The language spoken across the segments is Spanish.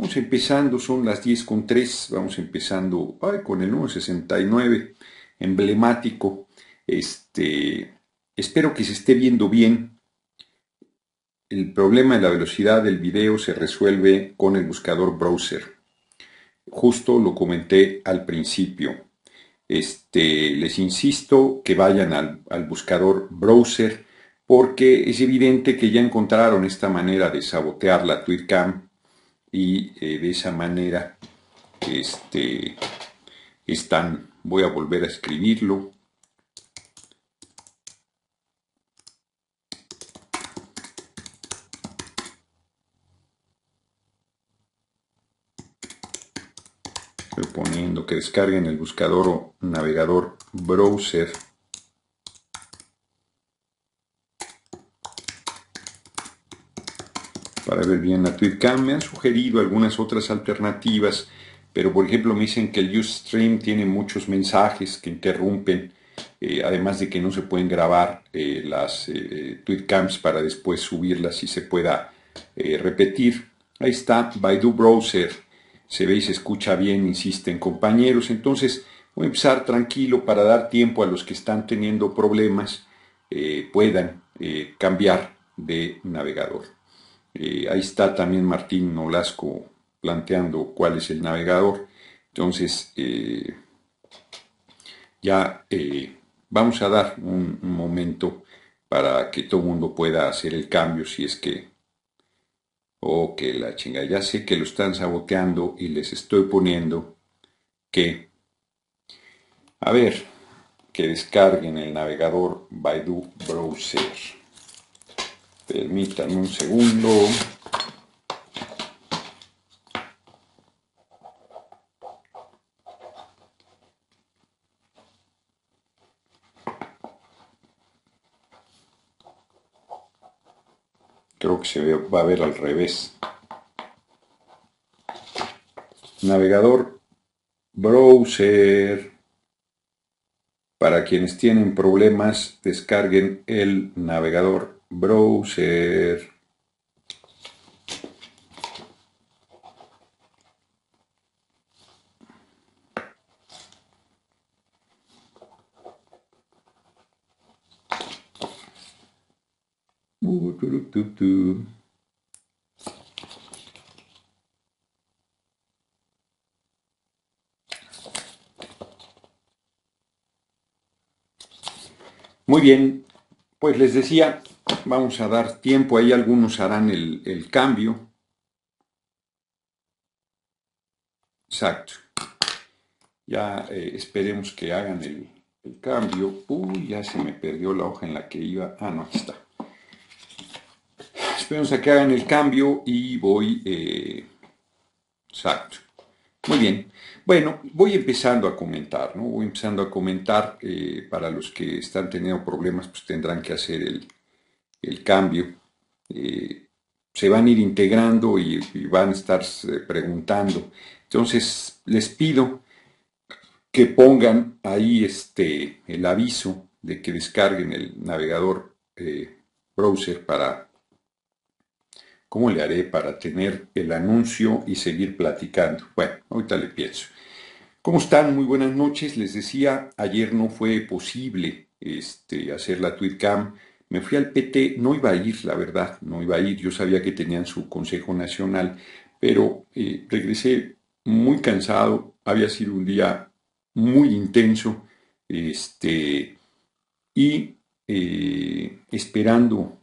Vamos empezando, son las 10 con 3, vamos empezando con el 1.69, emblemático. Este, espero que se esté viendo bien. El problema de la velocidad del video se resuelve con el buscador browser. Justo lo comenté al principio. Este, les insisto que vayan al, buscador browser porque es evidente que ya encontraron esta manera de sabotear la TweetCam y eh, de esa manera este, están, voy a volver a escribirlo. Estoy poniendo que descarguen el buscador o navegador browser para ver bien la tweetcam. Me han sugerido algunas otras alternativas, pero por ejemplo me dicen que el stream tiene muchos mensajes que interrumpen, eh, además de que no se pueden grabar eh, las eh, tweetcams para después subirlas y se pueda repetir. Ahí está Baidu Browser, se ve y se escucha bien, insisten compañeros. Entonces voy a empezar tranquilo para dar tiempo a los que están teniendo problemas puedan cambiar de navegador. Eh, ahí está también Martín Nolasco planteando cuál es el navegador. Entonces, eh, ya eh, vamos a dar un, momento para que todo el mundo pueda hacer el cambio si es que... o oh, que la chinga, ya sé que lo están saboteando y les estoy poniendo que... A ver, que descarguen el navegador Baidu Browser. Permítanme un segundo. Creo que se va a ver al revés. Navegador, browser. Para quienes tienen problemas, descarguen el navegador browser uh, Muy bien, pues les decía, vamos a dar tiempo, ahí algunos harán el, cambio. Exacto. Ya eh, esperemos que hagan el, cambio. Uy, ya se me perdió la hoja en la que iba. Ah, no, aquí está. Esperemos a que hagan el cambio y voy... Eh, exacto. Muy bien. Bueno, voy empezando a comentar, ¿no? Voy empezando a comentar. Eh, para los que están teniendo problemas, pues tendrán que hacer el, el cambio, eh, se van a ir integrando y, van a estar preguntando. Entonces, les pido que pongan ahí este, el aviso de que descarguen el navegador eh, browser para... ¿Cómo le haré para tener el anuncio y seguir platicando? Bueno, ahorita le pienso. ¿Cómo están? Muy buenas noches. Les decía, ayer no fue posible este, hacer la cam me fui al PT, no iba a ir, la verdad, no iba a ir, yo sabía que tenían su Consejo Nacional, pero eh, regresé muy cansado, había sido un día muy intenso, este, y eh, esperando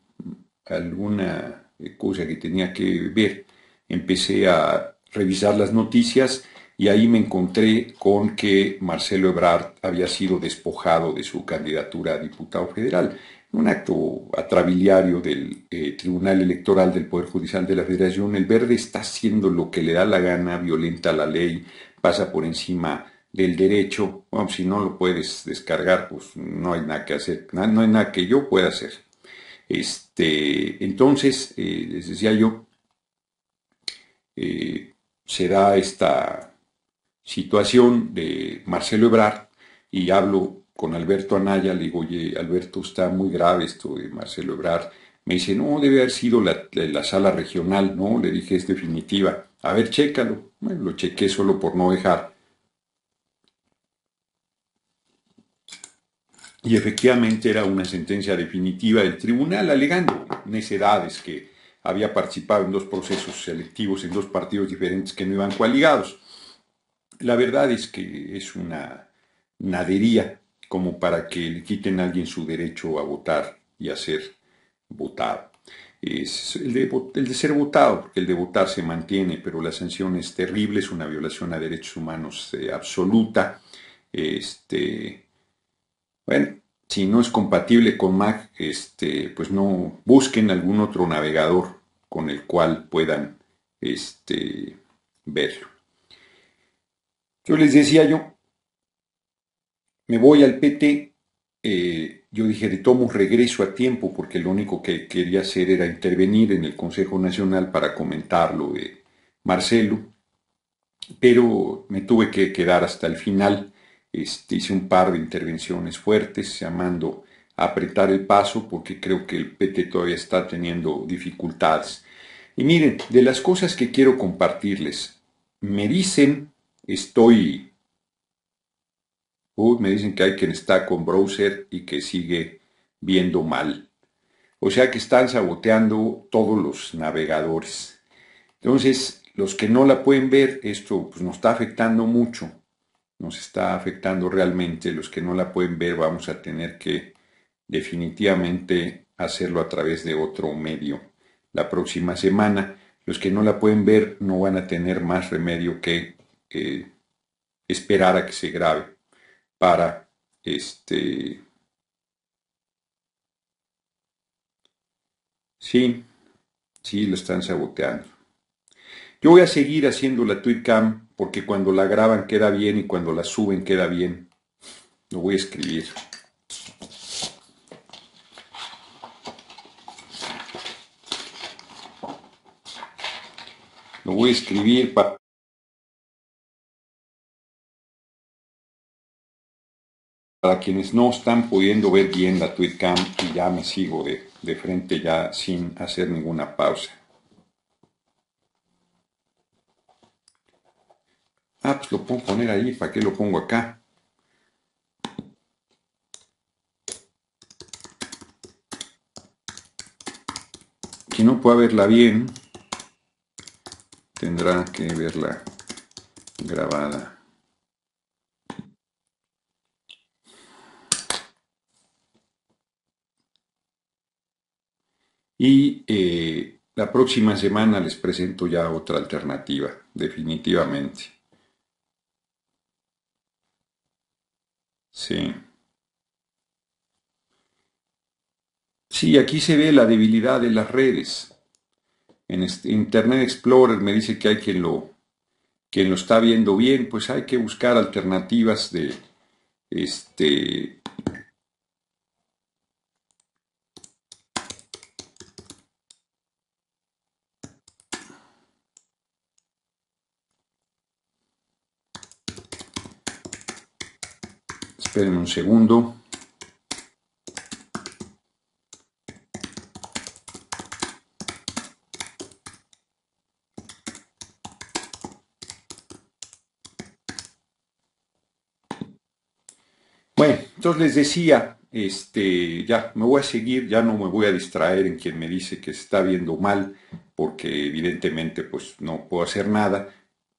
alguna cosa que tenía que ver, empecé a revisar las noticias y ahí me encontré con que Marcelo Ebrard había sido despojado de su candidatura a diputado federal un acto atrabiliario del eh, Tribunal Electoral del Poder Judicial de la Federación, el verde está haciendo lo que le da la gana, violenta la ley, pasa por encima del derecho, bueno, si no lo puedes descargar, pues no hay nada que hacer, no, hay nada que yo pueda hacer. Este, entonces, eh, les decía yo, eh, se da esta situación de Marcelo Ebrard, y hablo con Alberto Anaya, le digo, oye, Alberto, está muy grave esto de Marcelo Ebrard. Me dice, no, debe haber sido la, sala regional, ¿no? Le dije, es definitiva. A ver, chécalo. Bueno, lo chequé solo por no dejar. Y efectivamente era una sentencia definitiva del tribunal alegando necedades que había participado en dos procesos selectivos, en dos partidos diferentes que no iban coaligados. La verdad es que es una nadería como para que le quiten a alguien su derecho a votar y a ser votado. el, de, ser votado, porque el de votar se mantiene, pero la sanción es terrible, es una violación a derechos humanos eh, absoluta. Este, bueno, si no es compatible con Mac, este, pues no busquen algún otro navegador con el cual puedan este, verlo. Yo les decía yo, me voy al PT, eh, yo dije, de tomo regreso a tiempo, porque lo único que quería hacer era intervenir en el Consejo Nacional para comentar lo de Marcelo, pero me tuve que quedar hasta el final. Este, hice un par de intervenciones fuertes, llamando a apretar el paso, porque creo que el PT todavía está teniendo dificultades. Y miren, de las cosas que quiero compartirles, me dicen, estoy me dicen que hay quien está con browser y que sigue viendo mal. O sea que están saboteando todos los navegadores. Entonces, los que no la pueden ver, esto pues, nos está afectando mucho. Nos está afectando realmente. Los que no la pueden ver, vamos a tener que definitivamente hacerlo a través de otro medio la próxima semana. Los que no la pueden ver no van a tener más remedio que eh, esperar a que se grabe para este... Sí, sí, lo están saboteando. Yo voy a seguir haciendo la tweetcam porque cuando la graban queda bien y cuando la suben queda bien. Lo voy a escribir. Lo voy a escribir para... para quienes no están pudiendo ver bien la tweetcam y ya me sigo de, frente ya sin hacer ninguna pausa. Ah, pues lo puedo poner ahí, ¿para qué lo pongo acá? Si no pueda verla bien, tendrá que verla grabada. Y eh, la próxima semana les presento ya otra alternativa, definitivamente. Sí. Sí, aquí se ve la debilidad de las redes. En Internet Explorer me dice que hay quien lo, quien lo está viendo bien, pues hay que buscar alternativas de, este, Esperen un segundo. Bueno, entonces les decía, este, ya me voy a seguir, ya no me voy a distraer en quien me dice que está viendo mal, porque evidentemente pues no puedo hacer nada.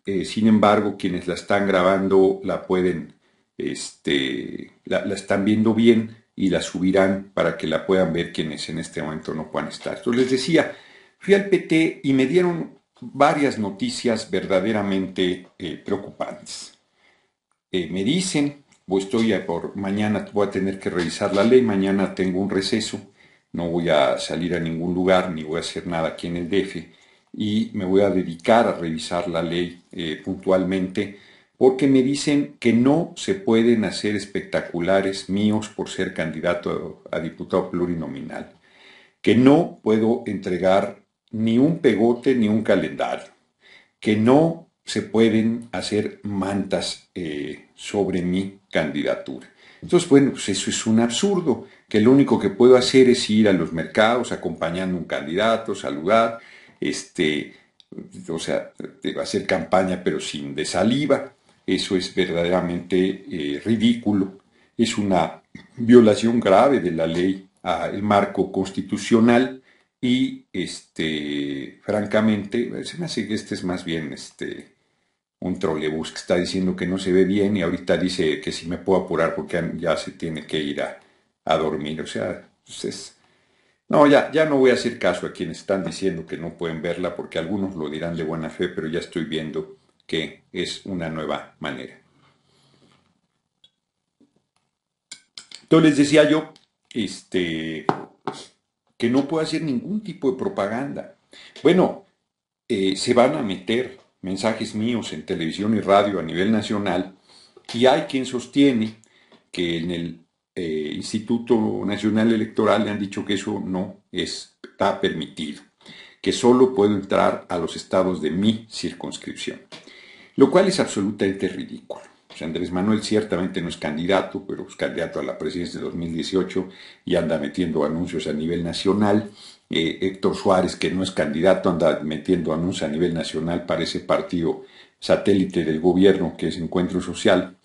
Eh, sin embargo, quienes la están grabando la pueden este, la, están viendo bien y la subirán para que la puedan ver quienes en este momento no puedan estar. Entonces les decía, fui al PT y me dieron varias noticias verdaderamente eh, preocupantes. Eh, me dicen, voy, estoy a por, mañana voy a tener que revisar la ley, mañana tengo un receso, no voy a salir a ningún lugar ni voy a hacer nada aquí en el DF y me voy a dedicar a revisar la ley eh, puntualmente porque me dicen que no se pueden hacer espectaculares míos por ser candidato a diputado plurinominal, que no puedo entregar ni un pegote ni un calendario, que no se pueden hacer mantas eh, sobre mi candidatura. Entonces, bueno, pues eso es un absurdo, que lo único que puedo hacer es ir a los mercados acompañando a un candidato, saludar, este, o sea, hacer campaña pero sin de eso es verdaderamente eh, ridículo. Es una violación grave de la ley al marco constitucional y, este, francamente, se me hace que este es más bien este, un trolebús que está diciendo que no se ve bien y ahorita dice que si me puedo apurar porque ya se tiene que ir a, dormir. O sea, pues no, ya, ya no voy a hacer caso a quienes están diciendo que no pueden verla porque algunos lo dirán de buena fe, pero ya estoy viendo que es una nueva manera. Entonces les decía yo este, que no puedo hacer ningún tipo de propaganda. Bueno, eh, se van a meter mensajes míos en televisión y radio a nivel nacional y hay quien sostiene que en el eh, Instituto Nacional Electoral le han dicho que eso no está permitido, que solo puedo entrar a los estados de mi circunscripción lo cual es absolutamente ridículo. Andrés Manuel ciertamente no es candidato, pero es candidato a la presidencia de 2018 y anda metiendo anuncios a nivel nacional. Eh, Héctor Suárez, que no es candidato, anda metiendo anuncios a nivel nacional para ese partido satélite del gobierno que es Encuentro Social.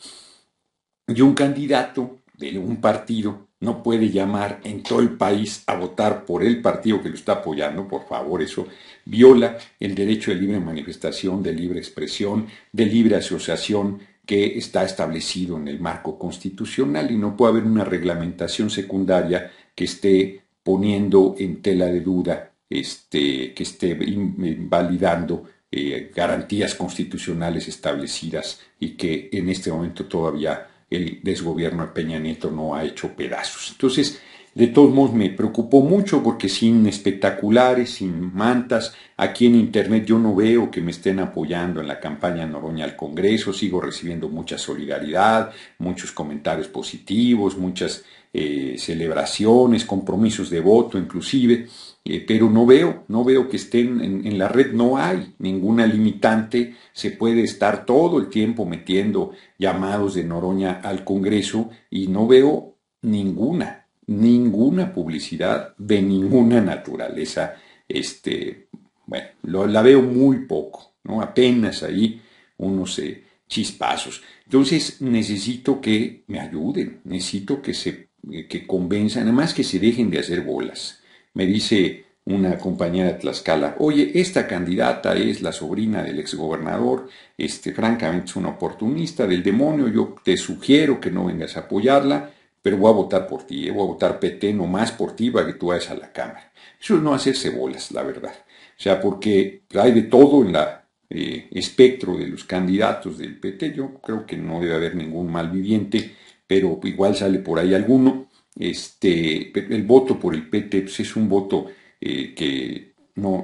Y un candidato de un partido no puede llamar en todo el país a votar por el partido que lo está apoyando, por favor, eso viola el derecho de libre manifestación, de libre expresión, de libre asociación que está establecido en el marco constitucional y no puede haber una reglamentación secundaria que esté poniendo en tela de duda, este, que esté invalidando eh, garantías constitucionales establecidas y que en este momento todavía el desgobierno de Peña Nieto no ha hecho pedazos. Entonces, de todos modos me preocupó mucho porque sin espectaculares, sin mantas, aquí en Internet yo no veo que me estén apoyando en la campaña Noroña al Congreso, sigo recibiendo mucha solidaridad, muchos comentarios positivos, muchas eh, celebraciones, compromisos de voto inclusive. Eh, pero no veo, no veo que estén en, la red, no hay ninguna limitante, se puede estar todo el tiempo metiendo llamados de Noroña al Congreso y no veo ninguna, ninguna publicidad de ninguna naturaleza, este, bueno, la veo muy poco, ¿no? apenas ahí unos eh, chispazos. Entonces necesito que me ayuden, necesito que se que convenzan, además que se dejen de hacer bolas me dice una compañera de Tlaxcala, oye, esta candidata es la sobrina del exgobernador, este, francamente es una oportunista del demonio, yo te sugiero que no vengas a apoyarla, pero voy a votar por ti, eh, voy a votar PT nomás por ti para que tú vayas a la Cámara. Eso es no hacerse bolas, la verdad. O sea, porque hay de todo en la eh, espectro de los candidatos del PT, yo creo que no debe haber ningún malviviente, pero igual sale por ahí alguno, este, el voto por el PT e pues, es un voto eh, que no,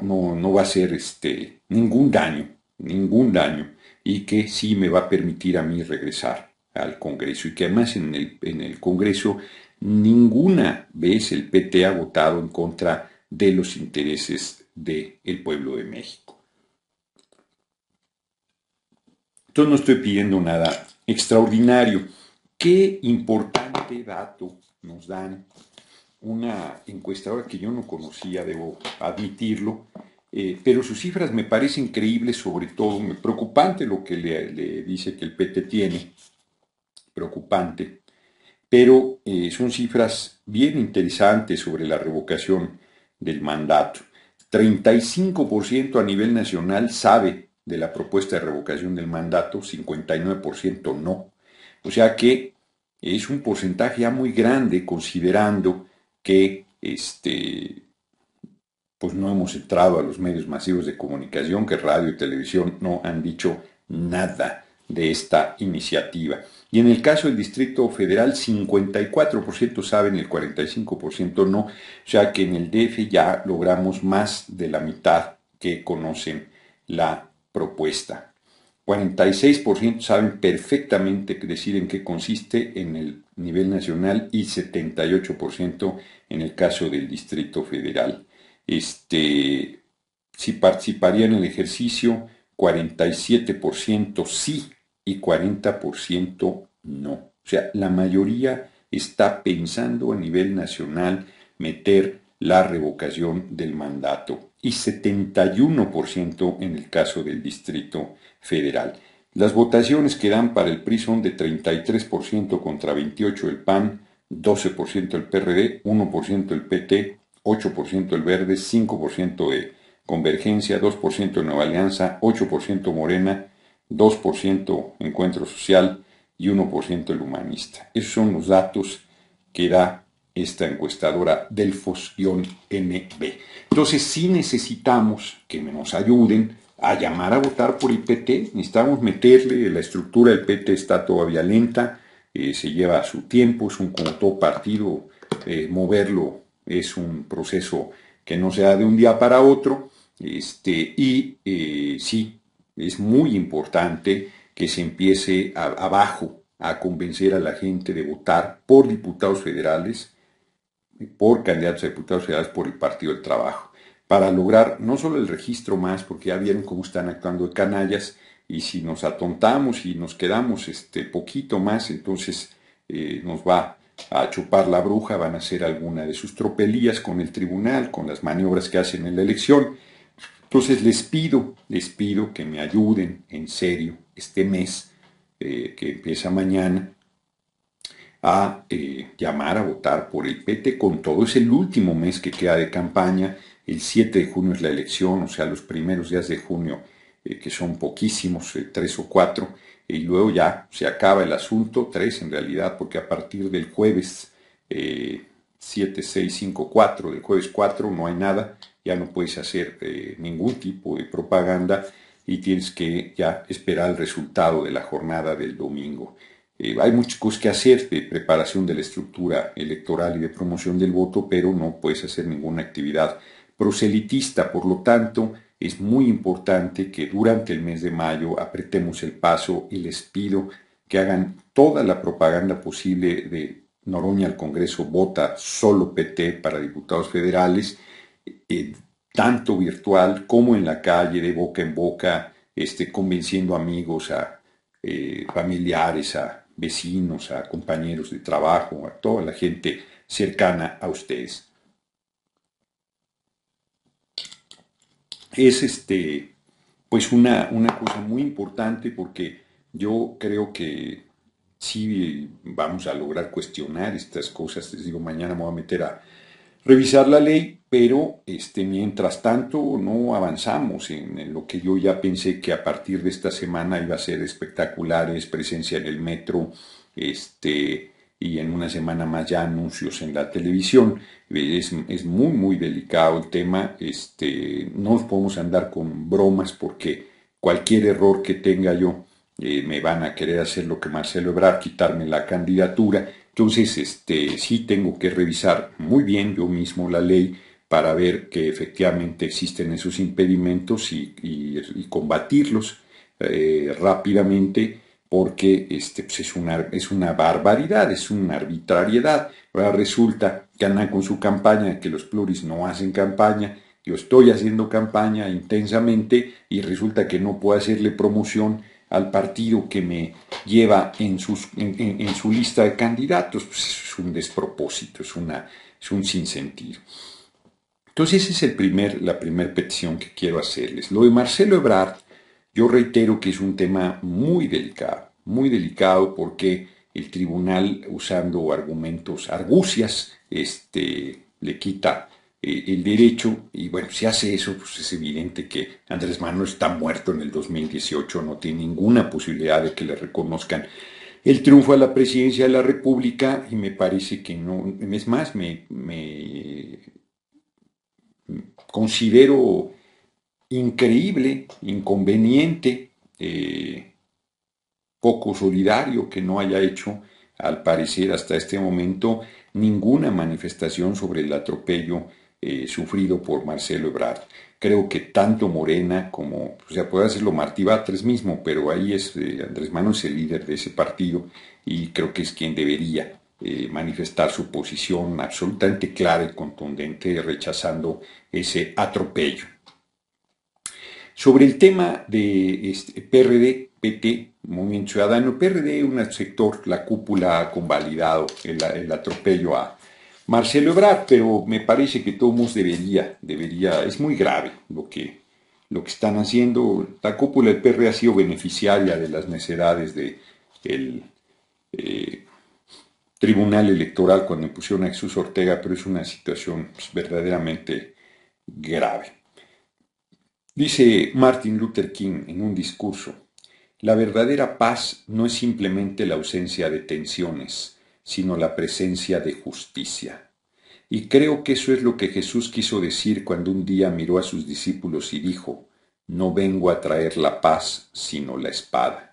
va a hacer este, ningún daño, ningún daño, y que sí me va a permitir a mí regresar al Congreso, y que además en el, Congreso ninguna vez el PT e ha votado en contra de los intereses del pueblo de México. Entonces no estoy pidiendo nada extraordinario. Qué importante dato nos dan una encuestadora que yo no conocía, debo admitirlo, eh, pero sus cifras me parecen creíbles, sobre todo me preocupante lo que le, dice que el PT tiene, preocupante, pero eh, son cifras bien interesantes sobre la revocación del mandato. 35% a nivel nacional sabe de la propuesta de revocación del mandato, 59% no. O sea que es un porcentaje ya muy grande considerando que este, pues no hemos entrado a los medios masivos de comunicación, que radio y televisión no han dicho nada de esta iniciativa. Y en el caso del Distrito Federal, 54% saben el 45% no, ya que en el DF ya logramos más de la mitad que conocen la propuesta. 46% saben perfectamente decir en qué consiste en el nivel nacional y 78% en el caso del Distrito Federal. Este, si participaría en el ejercicio, 47% sí y 40% no. O sea, la mayoría está pensando a nivel nacional meter la revocación del mandato y 71% en el caso del Distrito Federal federal. Las votaciones que dan para el PRI son de 33% contra 28% el PAN, 12% el PRD, 1% el PT, 8% el Verde, 5% de Convergencia, 2% Nueva Alianza, 8% Morena, 2% Encuentro Social y 1% el Humanista. Esos son los datos que da esta encuestadora Delfos-NB. Entonces si necesitamos que nos ayuden a llamar a votar por el PT. Necesitamos meterle, la estructura del PT está todavía lenta, eh, se lleva su tiempo, es un como todo partido, eh, moverlo es un proceso que no se da de un día para otro. Este, y eh, sí, es muy importante que se empiece abajo a convencer a la gente de votar por diputados federales, por candidatos a diputados federales por el Partido del Trabajo para lograr no solo el registro más, porque ya vieron cómo están actuando de canallas, y si nos atontamos y nos quedamos este poquito más, entonces eh, nos va a chupar la bruja, van a hacer alguna de sus tropelías con el tribunal, con las maniobras que hacen en la elección. Entonces les pido, les pido que me ayuden en serio este mes eh, que empieza mañana a eh, llamar a votar por el PT con todo. Es el último mes que queda de campaña. El 7 de junio es la elección, o sea, los primeros días de junio, eh, que son poquísimos, eh, tres o cuatro, y luego ya se acaba el asunto, tres en realidad, porque a partir del jueves 7, 6, 5, 4, del jueves 4 no hay nada, ya no puedes hacer ningún tipo de propaganda y tienes que ya esperar el resultado de la jornada del domingo. Eh, hay hay cosas que hacer de preparación de la estructura electoral y de promoción del voto, pero no puedes hacer ninguna actividad proselitista. Por lo tanto, es muy importante que durante el mes de mayo apretemos el paso y les pido que hagan toda la propaganda posible de Noroña al Congreso vota solo PT para diputados federales, eh, tanto virtual como en la calle, de boca en boca, este, convenciendo amigos, a eh, familiares, a vecinos, a compañeros de trabajo, a toda la gente cercana a ustedes. Es este, pues una, una cosa muy importante porque yo creo que sí vamos a lograr cuestionar estas cosas. Les digo, mañana me voy a meter a, revisar la ley, pero este, mientras tanto no avanzamos en, lo que yo ya pensé que a partir de esta semana iba a ser espectaculares, presencia en el metro, este, y en una semana más ya anuncios en la televisión. Es, es muy, muy delicado el tema. Este, no podemos andar con bromas porque cualquier error que tenga yo eh, me van a querer hacer lo que Marcelo Ebrard, quitarme la candidatura entonces, este, sí tengo que revisar muy bien yo mismo la ley para ver que efectivamente existen esos impedimentos y, combatirlos eh, rápidamente porque este, pues, es, una, es una barbaridad, es una arbitrariedad. resulta que andan con su campaña, que los pluris no hacen campaña, yo estoy haciendo campaña intensamente y resulta que no puedo hacerle promoción al partido que me lleva en, sus, en, su lista de candidatos, pues es un despropósito, es, una, es un sinsentido. Entonces esa es el primer, la primera petición que quiero hacerles. Lo de Marcelo Ebrard, yo reitero que es un tema muy delicado, muy delicado porque el tribunal, usando argumentos argucias, este, le quita el derecho, y bueno, si hace eso, pues es evidente que Andrés Manuel está muerto en el 2018, no tiene ninguna posibilidad de que le reconozcan el triunfo a la presidencia de la República, y me parece que no, es más, me, considero increíble, inconveniente, eh, poco solidario que no haya hecho, al parecer, hasta este momento, ninguna manifestación sobre el atropello eh, sufrido por Marcelo Ebrard. Creo que tanto Morena como, o sea, puede hacerlo Martí Batres mismo, pero ahí es eh, Andrés Manuel es el líder de ese partido y creo que es quien debería eh, manifestar su posición absolutamente clara y contundente rechazando ese atropello. Sobre el tema de este, PRD, PT, Movimiento Ciudadano, PRD, es un sector, la cúpula ha convalidado el atropello a, Marcelo Ebrard, pero me parece que todos debería, debería, es muy grave lo que, lo que están haciendo. La cúpula del PR ha sido beneficiaria de las necedades del eh, Tribunal Electoral cuando impusieron a Jesús Ortega, pero es una situación pues, verdaderamente grave. Dice Martin Luther King en un discurso, la verdadera paz no es simplemente la ausencia de tensiones, sino la presencia de justicia. Y creo que eso es lo que Jesús quiso decir cuando un día miró a sus discípulos y dijo, No vengo a traer la paz, sino la espada.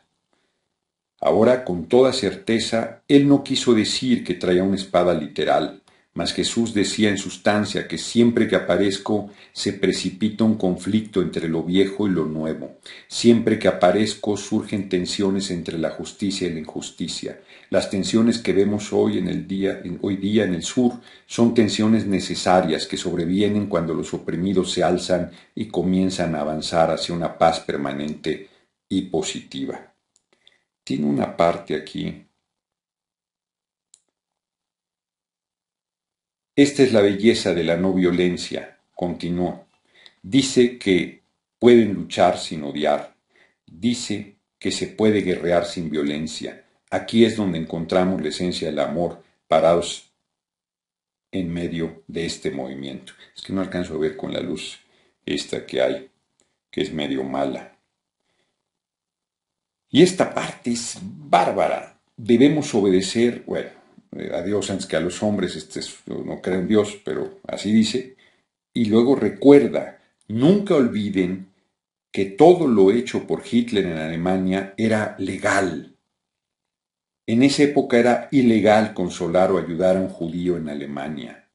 Ahora, con toda certeza, Él no quiso decir que traía una espada literal, mas Jesús decía en sustancia que siempre que aparezco se precipita un conflicto entre lo viejo y lo nuevo. Siempre que aparezco surgen tensiones entre la justicia y la injusticia. Las tensiones que vemos hoy, en el día, en, hoy día en el sur son tensiones necesarias que sobrevienen cuando los oprimidos se alzan y comienzan a avanzar hacia una paz permanente y positiva. Tiene una parte aquí. Esta es la belleza de la no violencia, continuó. Dice que pueden luchar sin odiar. Dice que se puede guerrear sin violencia Aquí es donde encontramos la esencia del amor parados en medio de este movimiento. Es que no alcanzo a ver con la luz esta que hay, que es medio mala. Y esta parte es bárbara. Debemos obedecer, bueno, a Dios antes que a los hombres, este no creo en Dios, pero así dice. Y luego recuerda, nunca olviden que todo lo hecho por Hitler en Alemania era legal en esa época era ilegal consolar o ayudar a un judío en Alemania.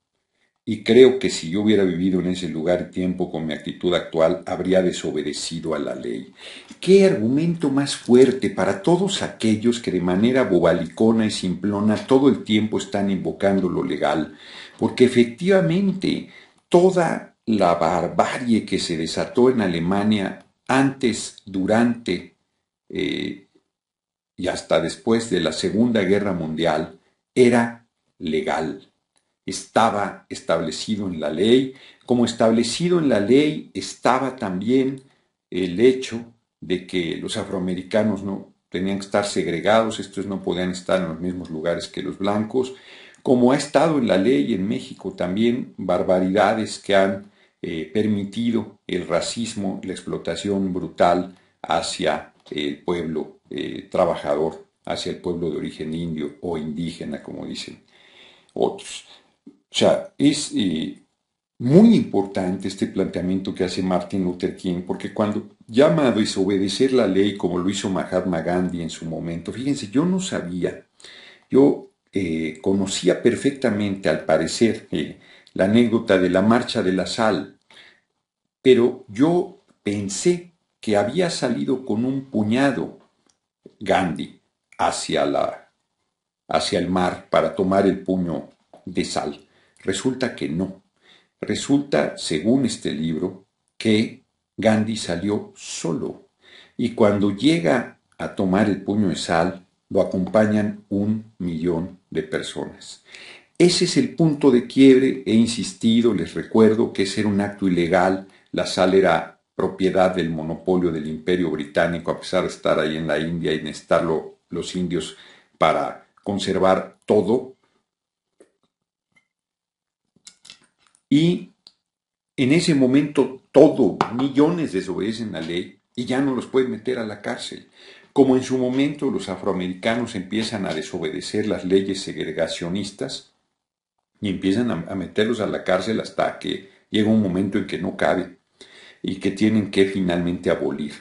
Y creo que si yo hubiera vivido en ese lugar y tiempo con mi actitud actual, habría desobedecido a la ley. ¿Qué argumento más fuerte para todos aquellos que de manera bobalicona y simplona todo el tiempo están invocando lo legal? Porque efectivamente toda la barbarie que se desató en Alemania antes, durante, eh, y hasta después de la Segunda Guerra Mundial era legal. Estaba establecido en la ley, como establecido en la ley estaba también el hecho de que los afroamericanos no tenían que estar segregados, estos no podían estar en los mismos lugares que los blancos, como ha estado en la ley en México también barbaridades que han eh, permitido el racismo, la explotación brutal hacia el pueblo eh, trabajador, hacia el pueblo de origen indio o indígena, como dicen otros. O sea, es eh, muy importante este planteamiento que hace Martin Luther King, porque cuando llamado a desobedecer la ley, como lo hizo Mahatma Gandhi en su momento, fíjense, yo no sabía, yo eh, conocía perfectamente, al parecer, la anécdota de la marcha de la sal, pero yo pensé que había salido con un puñado Gandhi hacia, la, hacia el mar para tomar el puño de sal. Resulta que no. Resulta, según este libro, que Gandhi salió solo y cuando llega a tomar el puño de sal lo acompañan un millón de personas. Ese es el punto de quiebre, he insistido, les recuerdo que ese un acto ilegal, la sal era propiedad del monopolio del imperio británico, a pesar de estar ahí en la India y estarlo los indios para conservar todo. Y en ese momento todo, millones desobedecen la ley y ya no los pueden meter a la cárcel. Como en su momento los afroamericanos empiezan a desobedecer las leyes segregacionistas y empiezan a, meterlos a la cárcel hasta que llega un momento en que no cabe y que tienen que finalmente abolir.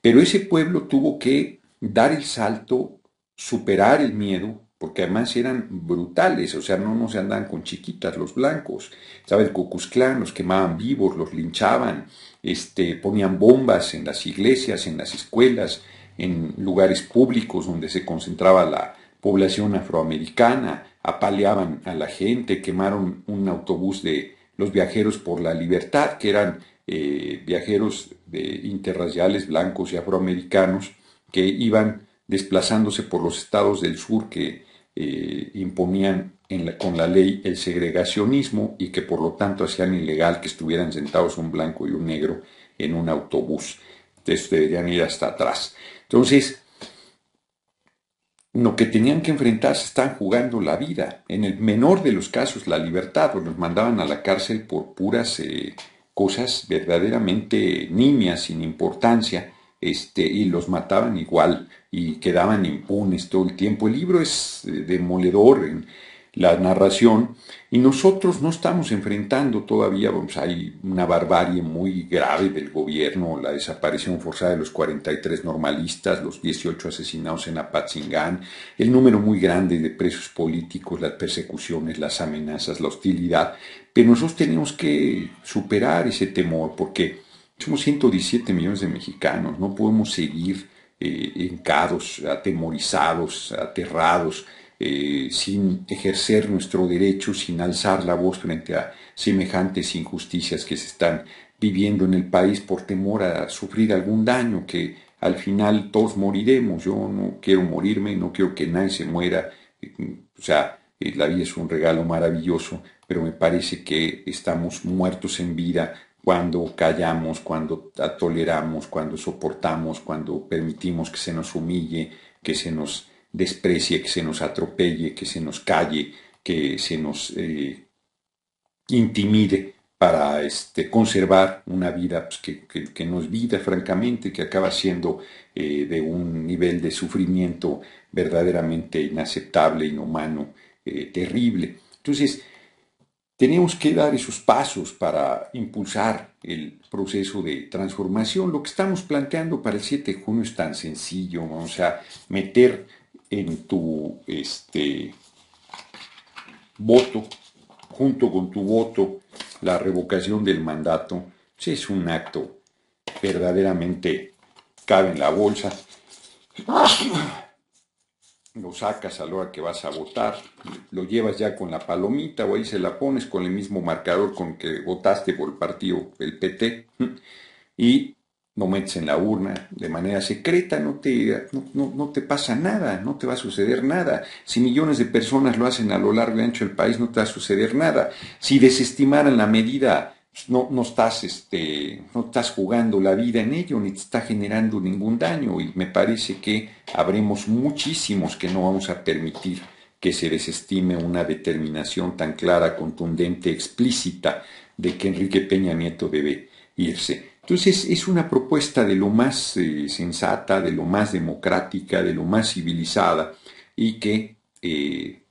Pero ese pueblo tuvo que dar el salto, superar el miedo, porque además eran brutales, o sea, no, no se andaban con chiquitas los blancos. ¿sabes? El Cucuzclán los quemaban vivos, los linchaban, este, ponían bombas en las iglesias, en las escuelas, en lugares públicos donde se concentraba la población afroamericana, apaleaban a la gente, quemaron un autobús de los viajeros por la libertad, que eran eh, viajeros interraciales blancos y afroamericanos que iban desplazándose por los estados del sur que eh, imponían con la ley el segregacionismo y que por lo tanto hacían ilegal que estuvieran sentados un blanco y un negro en un autobús. Entonces deberían ir hasta atrás. Entonces, lo que tenían que enfrentarse están jugando la vida. En el menor de los casos, la libertad, o pues, los mandaban a la cárcel por puras eh, cosas verdaderamente nimias, sin importancia, este, y los mataban igual y quedaban impunes todo el tiempo. El libro es eh, demoledor en la narración y nosotros no estamos enfrentando todavía, vamos, hay una barbarie muy grave del gobierno, la desaparición forzada de los 43 normalistas, los 18 asesinados en Apatzingán, el número muy grande de presos políticos, las persecuciones, las amenazas, la hostilidad, pero nosotros tenemos que superar ese temor porque somos 117 millones de mexicanos, no podemos seguir eh, hincados, atemorizados, aterrados, eh, sin ejercer nuestro derecho, sin alzar la voz frente a semejantes injusticias que se están viviendo en el país por temor a sufrir algún daño que al final todos moriremos. Yo no quiero morirme, no quiero que nadie se muera. Eh, o sea, la vida es un regalo maravilloso, pero me parece que estamos muertos en vida cuando callamos, cuando toleramos, cuando soportamos, cuando permitimos que se nos humille, que se nos desprecie, que se nos atropelle, que se nos calle, que se nos eh, intimide para este, conservar una vida pues, que, nos vida, francamente, que acaba siendo eh, de un nivel de sufrimiento verdaderamente inaceptable, inhumano eh, terrible. Entonces, tenemos que dar esos pasos para impulsar el proceso de transformación. Lo que estamos planteando para el 7 de junio es tan sencillo. o sea, meter en tu este, voto, junto con tu voto, la revocación del mandato. Es un acto verdaderamente cabe en la bolsa lo sacas a la hora que vas a votar, lo llevas ya con la palomita o ahí se la pones con el mismo marcador con que votaste por el partido, el PT, y lo metes en la urna de manera secreta, no te, no, te pasa nada, no te va a suceder nada. Si millones de personas lo hacen a lo largo y ancho del país, no te va a suceder nada. Si desestimaran la medida no, estás, este, no estás jugando la vida en ello, ni te está generando ningún daño. Y me parece que habremos muchísimos que no vamos a permitir que se desestime una determinación tan clara, contundente, explícita de que Enrique Peña Nieto debe irse. Entonces es una propuesta de lo más eh, sensata, de lo más democrática, de lo más civilizada y que eh,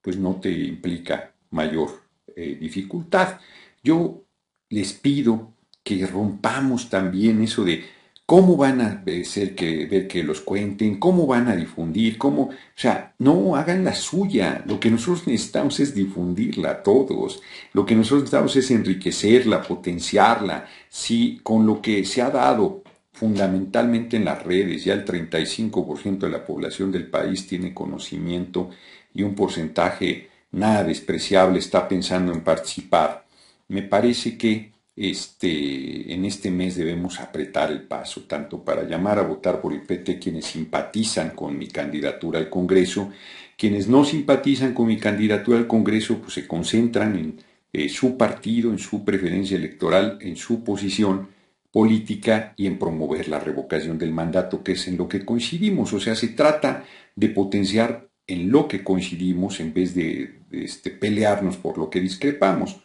pues no te implica mayor eh, dificultad. Yo les pido que rompamos también eso de cómo van a ser que, ver que los cuenten, cómo van a difundir, cómo, o sea, no hagan la suya. Lo que nosotros necesitamos es difundirla a todos. Lo que nosotros necesitamos es enriquecerla, potenciarla. Si con lo que se ha dado fundamentalmente en las redes, ya el 35% de la población del país tiene conocimiento y un porcentaje nada despreciable está pensando en participar me parece que este, en este mes debemos apretar el paso, tanto para llamar a votar por el PT quienes simpatizan con mi candidatura al Congreso, quienes no simpatizan con mi candidatura al Congreso, pues se concentran en eh, su partido, en su preferencia electoral, en su posición política y en promover la revocación del mandato, que es en lo que coincidimos. O sea, se trata de potenciar en lo que coincidimos en vez de, este, pelearnos por lo que discrepamos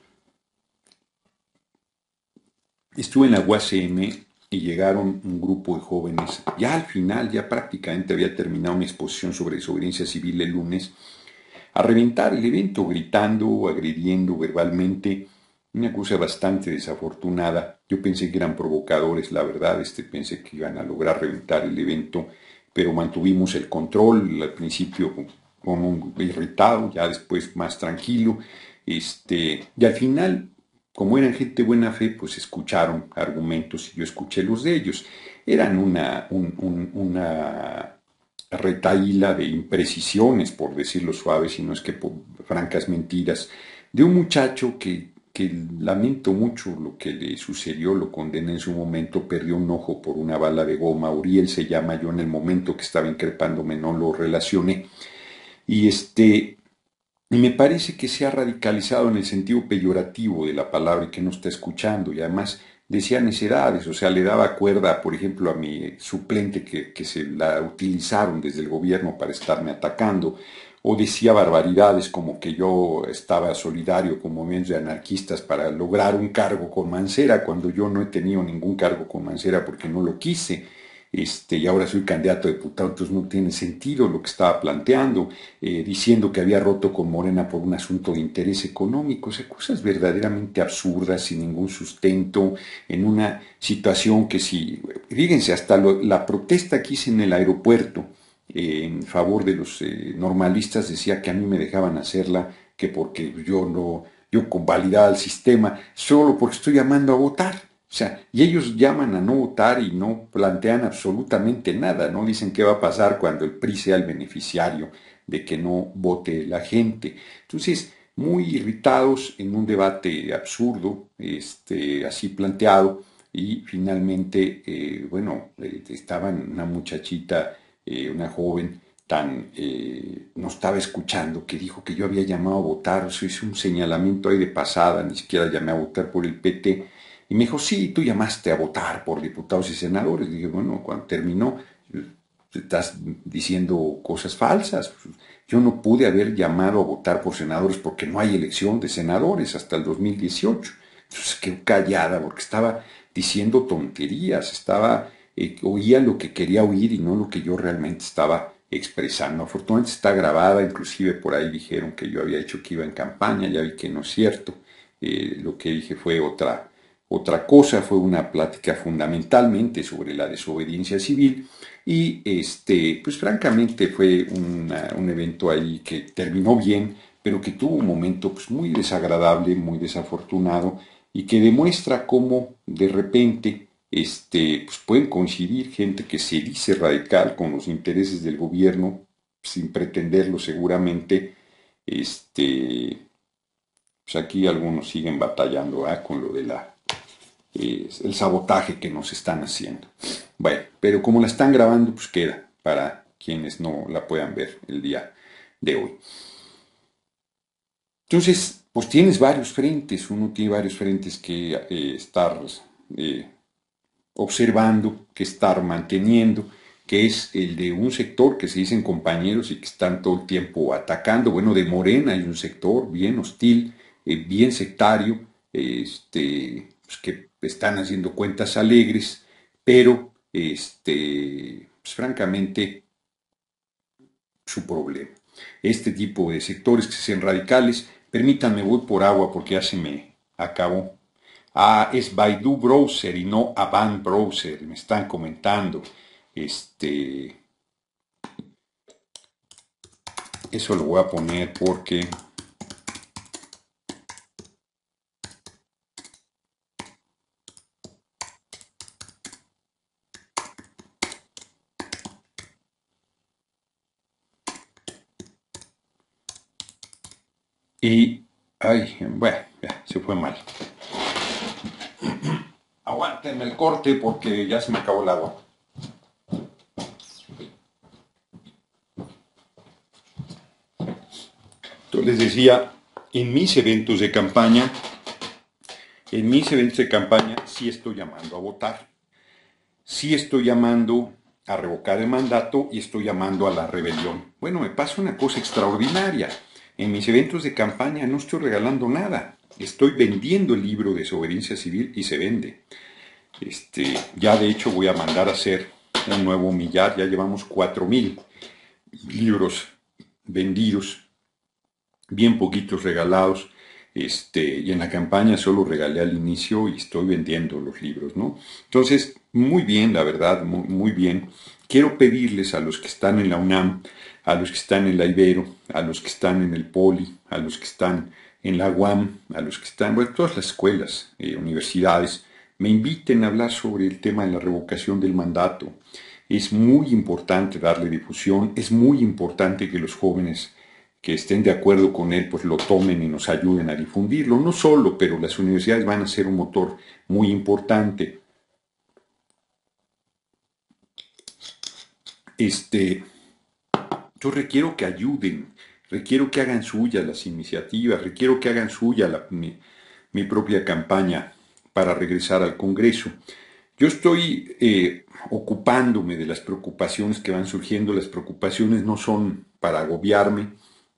estuve en la UACM y llegaron un grupo de jóvenes, ya al final, ya prácticamente había terminado mi exposición sobre desobediencia civil el lunes, a reventar el evento gritando, agrediendo verbalmente, una cosa bastante desafortunada. Yo pensé que eran provocadores, la verdad, este, pensé que iban a lograr reventar el evento, pero mantuvimos el control al principio como irritado, ya después más tranquilo, este, y al final como eran gente buena fe, pues escucharon argumentos y yo escuché los de ellos. Eran una, retaíla de imprecisiones, por decirlo suave, si no es que por francas mentiras, de un muchacho que, que lamento mucho lo que le sucedió, lo condené en su momento, perdió un ojo por una bala de goma, Uriel se llama, yo en el momento que estaba increpándome no lo relacioné, y este, y me parece que se ha radicalizado en el sentido peyorativo de la palabra y que no está escuchando. Y además decía necedades, o sea, le daba cuerda, por ejemplo, a mi suplente que, se la utilizaron desde el gobierno para estarme atacando o decía barbaridades como que yo estaba solidario con movimientos de anarquistas para lograr un cargo con Mancera, cuando yo no he tenido ningún cargo con Mancera porque no lo quise. Este, y ahora soy candidato a diputado, entonces no tiene sentido lo que estaba planteando, eh, diciendo que había roto con Morena por un asunto de interés económico, o cosas verdaderamente absurdas, sin ningún sustento, en una situación que si, fíjense, hasta la protesta que hice en el aeropuerto eh, en favor de los eh, normalistas decía que a mí me dejaban hacerla, que porque yo no, yo convalidaba el sistema, solo porque estoy llamando a votar. O sea, y ellos llaman a no votar y no plantean absolutamente nada, no dicen qué va a pasar cuando el PRI sea el beneficiario de que no vote la gente. Entonces, muy irritados en un debate absurdo, este, así planteado, y finalmente, eh, bueno, eh, estaban una muchachita, eh, una joven, tan no estaba escuchando, que dijo que yo había llamado a votar, o sea, hice un señalamiento ahí de pasada, ni siquiera llamé a votar por el PT y me dijo, sí, tú llamaste a votar por diputados y senadores. dije, bueno, cuando terminó, estás diciendo cosas falsas. Yo no pude haber llamado a votar por senadores porque no hay elección de senadores hasta el 2018. Entonces quedó callada porque estaba diciendo tonterías, estaba, eh, oía lo que quería oír y no lo que yo realmente estaba expresando. Afortunadamente está grabada, inclusive por ahí dijeron que yo había hecho que iba en campaña, ya vi que no es cierto. Eh, lo que dije fue otra otra cosa fue una plática fundamentalmente sobre la desobediencia civil y este, pues francamente fue un evento ahí que terminó bien, pero que tuvo un momento pues, muy desagradable, muy desafortunado y que demuestra cómo de repente este, pues, pueden coincidir gente que se dice radical con los intereses del gobierno sin pretenderlo seguramente. Este, pues aquí algunos siguen batallando ¿ah? con lo de la el sabotaje que nos están haciendo. Bueno, pero como la están grabando, pues queda para quienes no la puedan ver el día de hoy. Entonces, pues tienes varios frentes, uno tiene varios frentes que eh, estar eh, observando, que estar manteniendo, que es el de un sector que se dicen compañeros y que están todo el tiempo atacando. Bueno, de Morena hay un sector bien hostil, eh, bien sectario, este, pues que están haciendo cuentas alegres, pero este, pues, francamente su problema. Este tipo de sectores que sean radicales, permítanme, voy por agua porque ya se me acabó. Ah, es Baidu Browser y no Avant Browser, me están comentando. Este, eso lo voy a poner porque Ay, bueno, se fue mal. Aguántenme el corte porque ya se me acabó el agua. Entonces les decía, en mis eventos de campaña, en mis eventos de campaña sí estoy llamando a votar, sí estoy llamando a revocar el mandato y estoy llamando a la rebelión. Bueno, me pasa una cosa extraordinaria. En mis eventos de campaña no estoy regalando nada. Estoy vendiendo el libro de desobediencia civil y se vende. Este, ya de hecho voy a mandar a hacer un nuevo millar. Ya llevamos mil libros vendidos. Bien poquitos regalados. Este, y en la campaña solo regalé al inicio y estoy vendiendo los libros, ¿no? Entonces, muy bien, la verdad, muy bien. Quiero pedirles a los que están en la UNAM a los que están en la Ibero, a los que están en el Poli, a los que están en la UAM, a los que están, bueno, todas las escuelas, eh, universidades, me inviten a hablar sobre el tema de la revocación del mandato. Es muy importante darle difusión, es muy importante que los jóvenes que estén de acuerdo con él, pues lo tomen y nos ayuden a difundirlo. No solo, pero las universidades van a ser un motor muy importante. Este, yo requiero que ayuden, requiero que hagan suyas las iniciativas, requiero que hagan suya mi, propia campaña para regresar al Congreso. Yo estoy eh, ocupándome de las preocupaciones que van surgiendo, las preocupaciones no son para agobiarme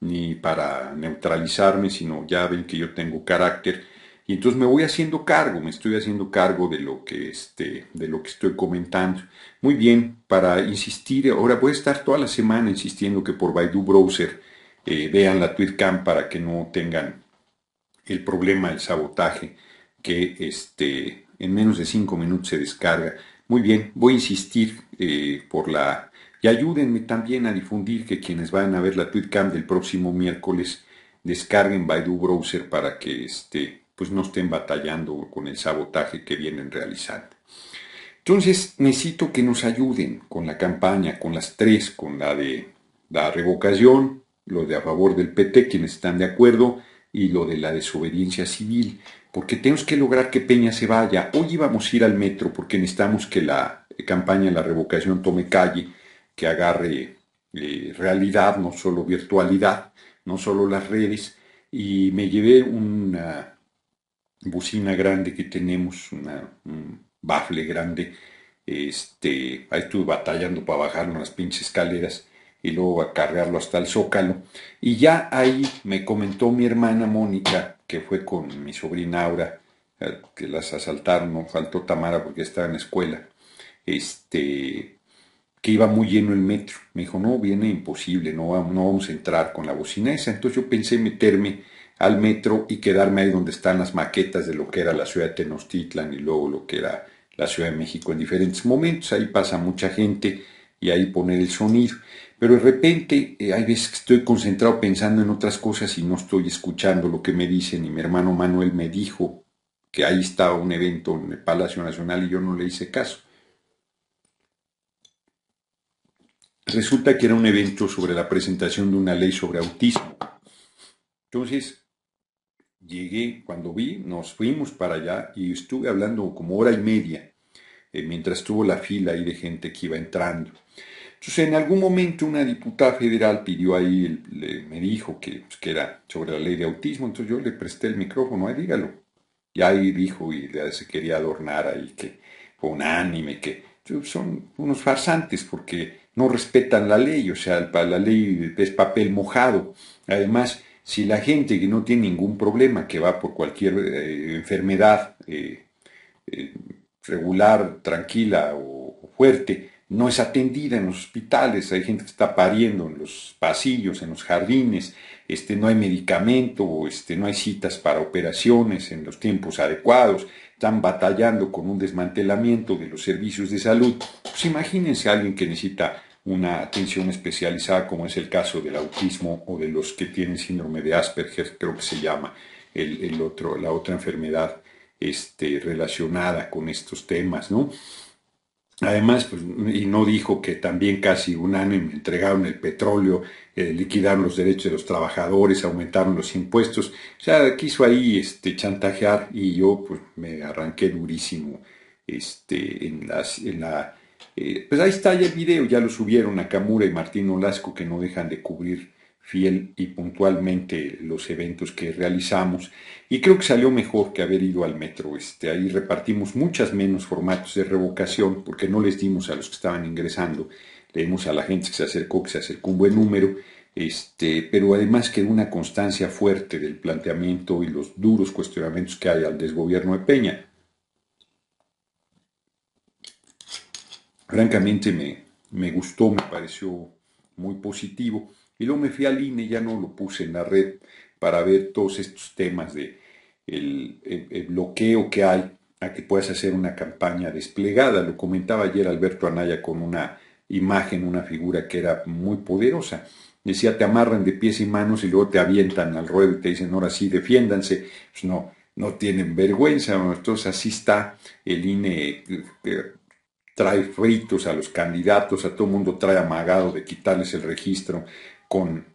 ni para neutralizarme, sino ya ven que yo tengo carácter y entonces me voy haciendo cargo, me estoy haciendo cargo de lo que, este, de lo que estoy comentando. Muy bien, para insistir, ahora voy a estar toda la semana insistiendo que por Baidu Browser eh, vean la TweetCam para que no tengan el problema del sabotaje que este, en menos de 5 minutos se descarga. Muy bien, voy a insistir eh, por la... Y ayúdenme también a difundir que quienes van a ver la TweetCam del próximo miércoles descarguen Baidu Browser para que este, pues no estén batallando con el sabotaje que vienen realizando. Entonces necesito que nos ayuden con la campaña, con las tres, con la de la revocación, lo de a favor del PT, quienes están de acuerdo, y lo de la desobediencia civil, porque tenemos que lograr que Peña se vaya. Hoy íbamos a ir al metro porque necesitamos que la campaña la revocación tome calle, que agarre eh, realidad, no solo virtualidad, no solo las redes, y me llevé una bocina grande que tenemos, una, un bafle grande. Este, ahí estuve batallando para bajar unas pinches escaleras y luego a cargarlo hasta el zócalo. Y ya ahí me comentó mi hermana Mónica, que fue con mi sobrina Aura, eh, que las asaltaron, no faltó Tamara porque estaba en la escuela, este, que iba muy lleno el metro. Me dijo, no, viene imposible, no, no vamos a entrar con la bocina esa. Entonces yo pensé meterme al metro y quedarme ahí donde están las maquetas de lo que era la ciudad de Tenochtitlan y luego lo que era la Ciudad de México en diferentes momentos. Ahí pasa mucha gente y ahí poner el sonido. Pero de repente eh, hay veces que estoy concentrado pensando en otras cosas y no estoy escuchando lo que me dicen. Y mi hermano Manuel me dijo que ahí estaba un evento en el Palacio Nacional y yo no le hice caso. Resulta que era un evento sobre la presentación de una ley sobre autismo. Entonces, Llegué, cuando vi, nos fuimos para allá y estuve hablando como hora y media, eh, mientras estuvo la fila ahí de gente que iba entrando. Entonces, en algún momento una diputada federal pidió ahí, me dijo que, pues, que, era sobre la ley de autismo, entonces yo le presté el micrófono, ahí dígalo. Y ahí dijo y se quería adornar ahí que fue unánime, que son unos farsantes porque no respetan la ley, o sea, la ley es papel mojado. Además, si la gente que no tiene ningún problema, que va por cualquier eh, enfermedad eh, eh, regular, tranquila o, fuerte, no es atendida en los hospitales, hay gente que está pariendo en los pasillos, en los jardines, este, no hay medicamento, este, no hay citas para operaciones en los tiempos adecuados, están batallando con un desmantelamiento de los servicios de salud. Pues imagínense a alguien que necesita una atención especializada, como es el caso del autismo o de los que tienen síndrome de Asperger, creo que se llama el, otro, la otra enfermedad este, relacionada con estos temas, ¿no? Además, pues, y no dijo que también casi unánime entregaron el petróleo, eh, liquidaron los derechos de los trabajadores, aumentaron los impuestos. O sea, quiso ahí este, chantajear y yo pues, me arranqué durísimo este, en la eh, pues ahí está ya el video, ya lo subieron a Camura y Martín Olasco, que no dejan de cubrir fiel y puntualmente los eventos que realizamos. Y creo que salió mejor que haber ido al metro. Este, ahí repartimos muchas menos formatos de revocación, porque no les dimos a los que estaban ingresando. Le dimos a la gente que se acercó, que se acercó un buen número. Este, pero además quedó una constancia fuerte del planteamiento y los duros cuestionamientos que hay al desgobierno de Peña. francamente me, gustó, me pareció muy positivo. Y luego me fui al INE, ya no lo puse en la red para ver todos estos temas de el, bloqueo que hay a que puedas hacer una campaña desplegada. Lo comentaba ayer Alberto Anaya con una imagen, una figura que era muy poderosa. Decía, te amarran de pies y manos y luego te avientan al ruedo y te dicen, ahora sí, defiéndanse. Pues no, no tienen vergüenza. Entonces así está el INE eh, trae fritos a los candidatos, a todo el mundo trae amagado de quitarles el registro con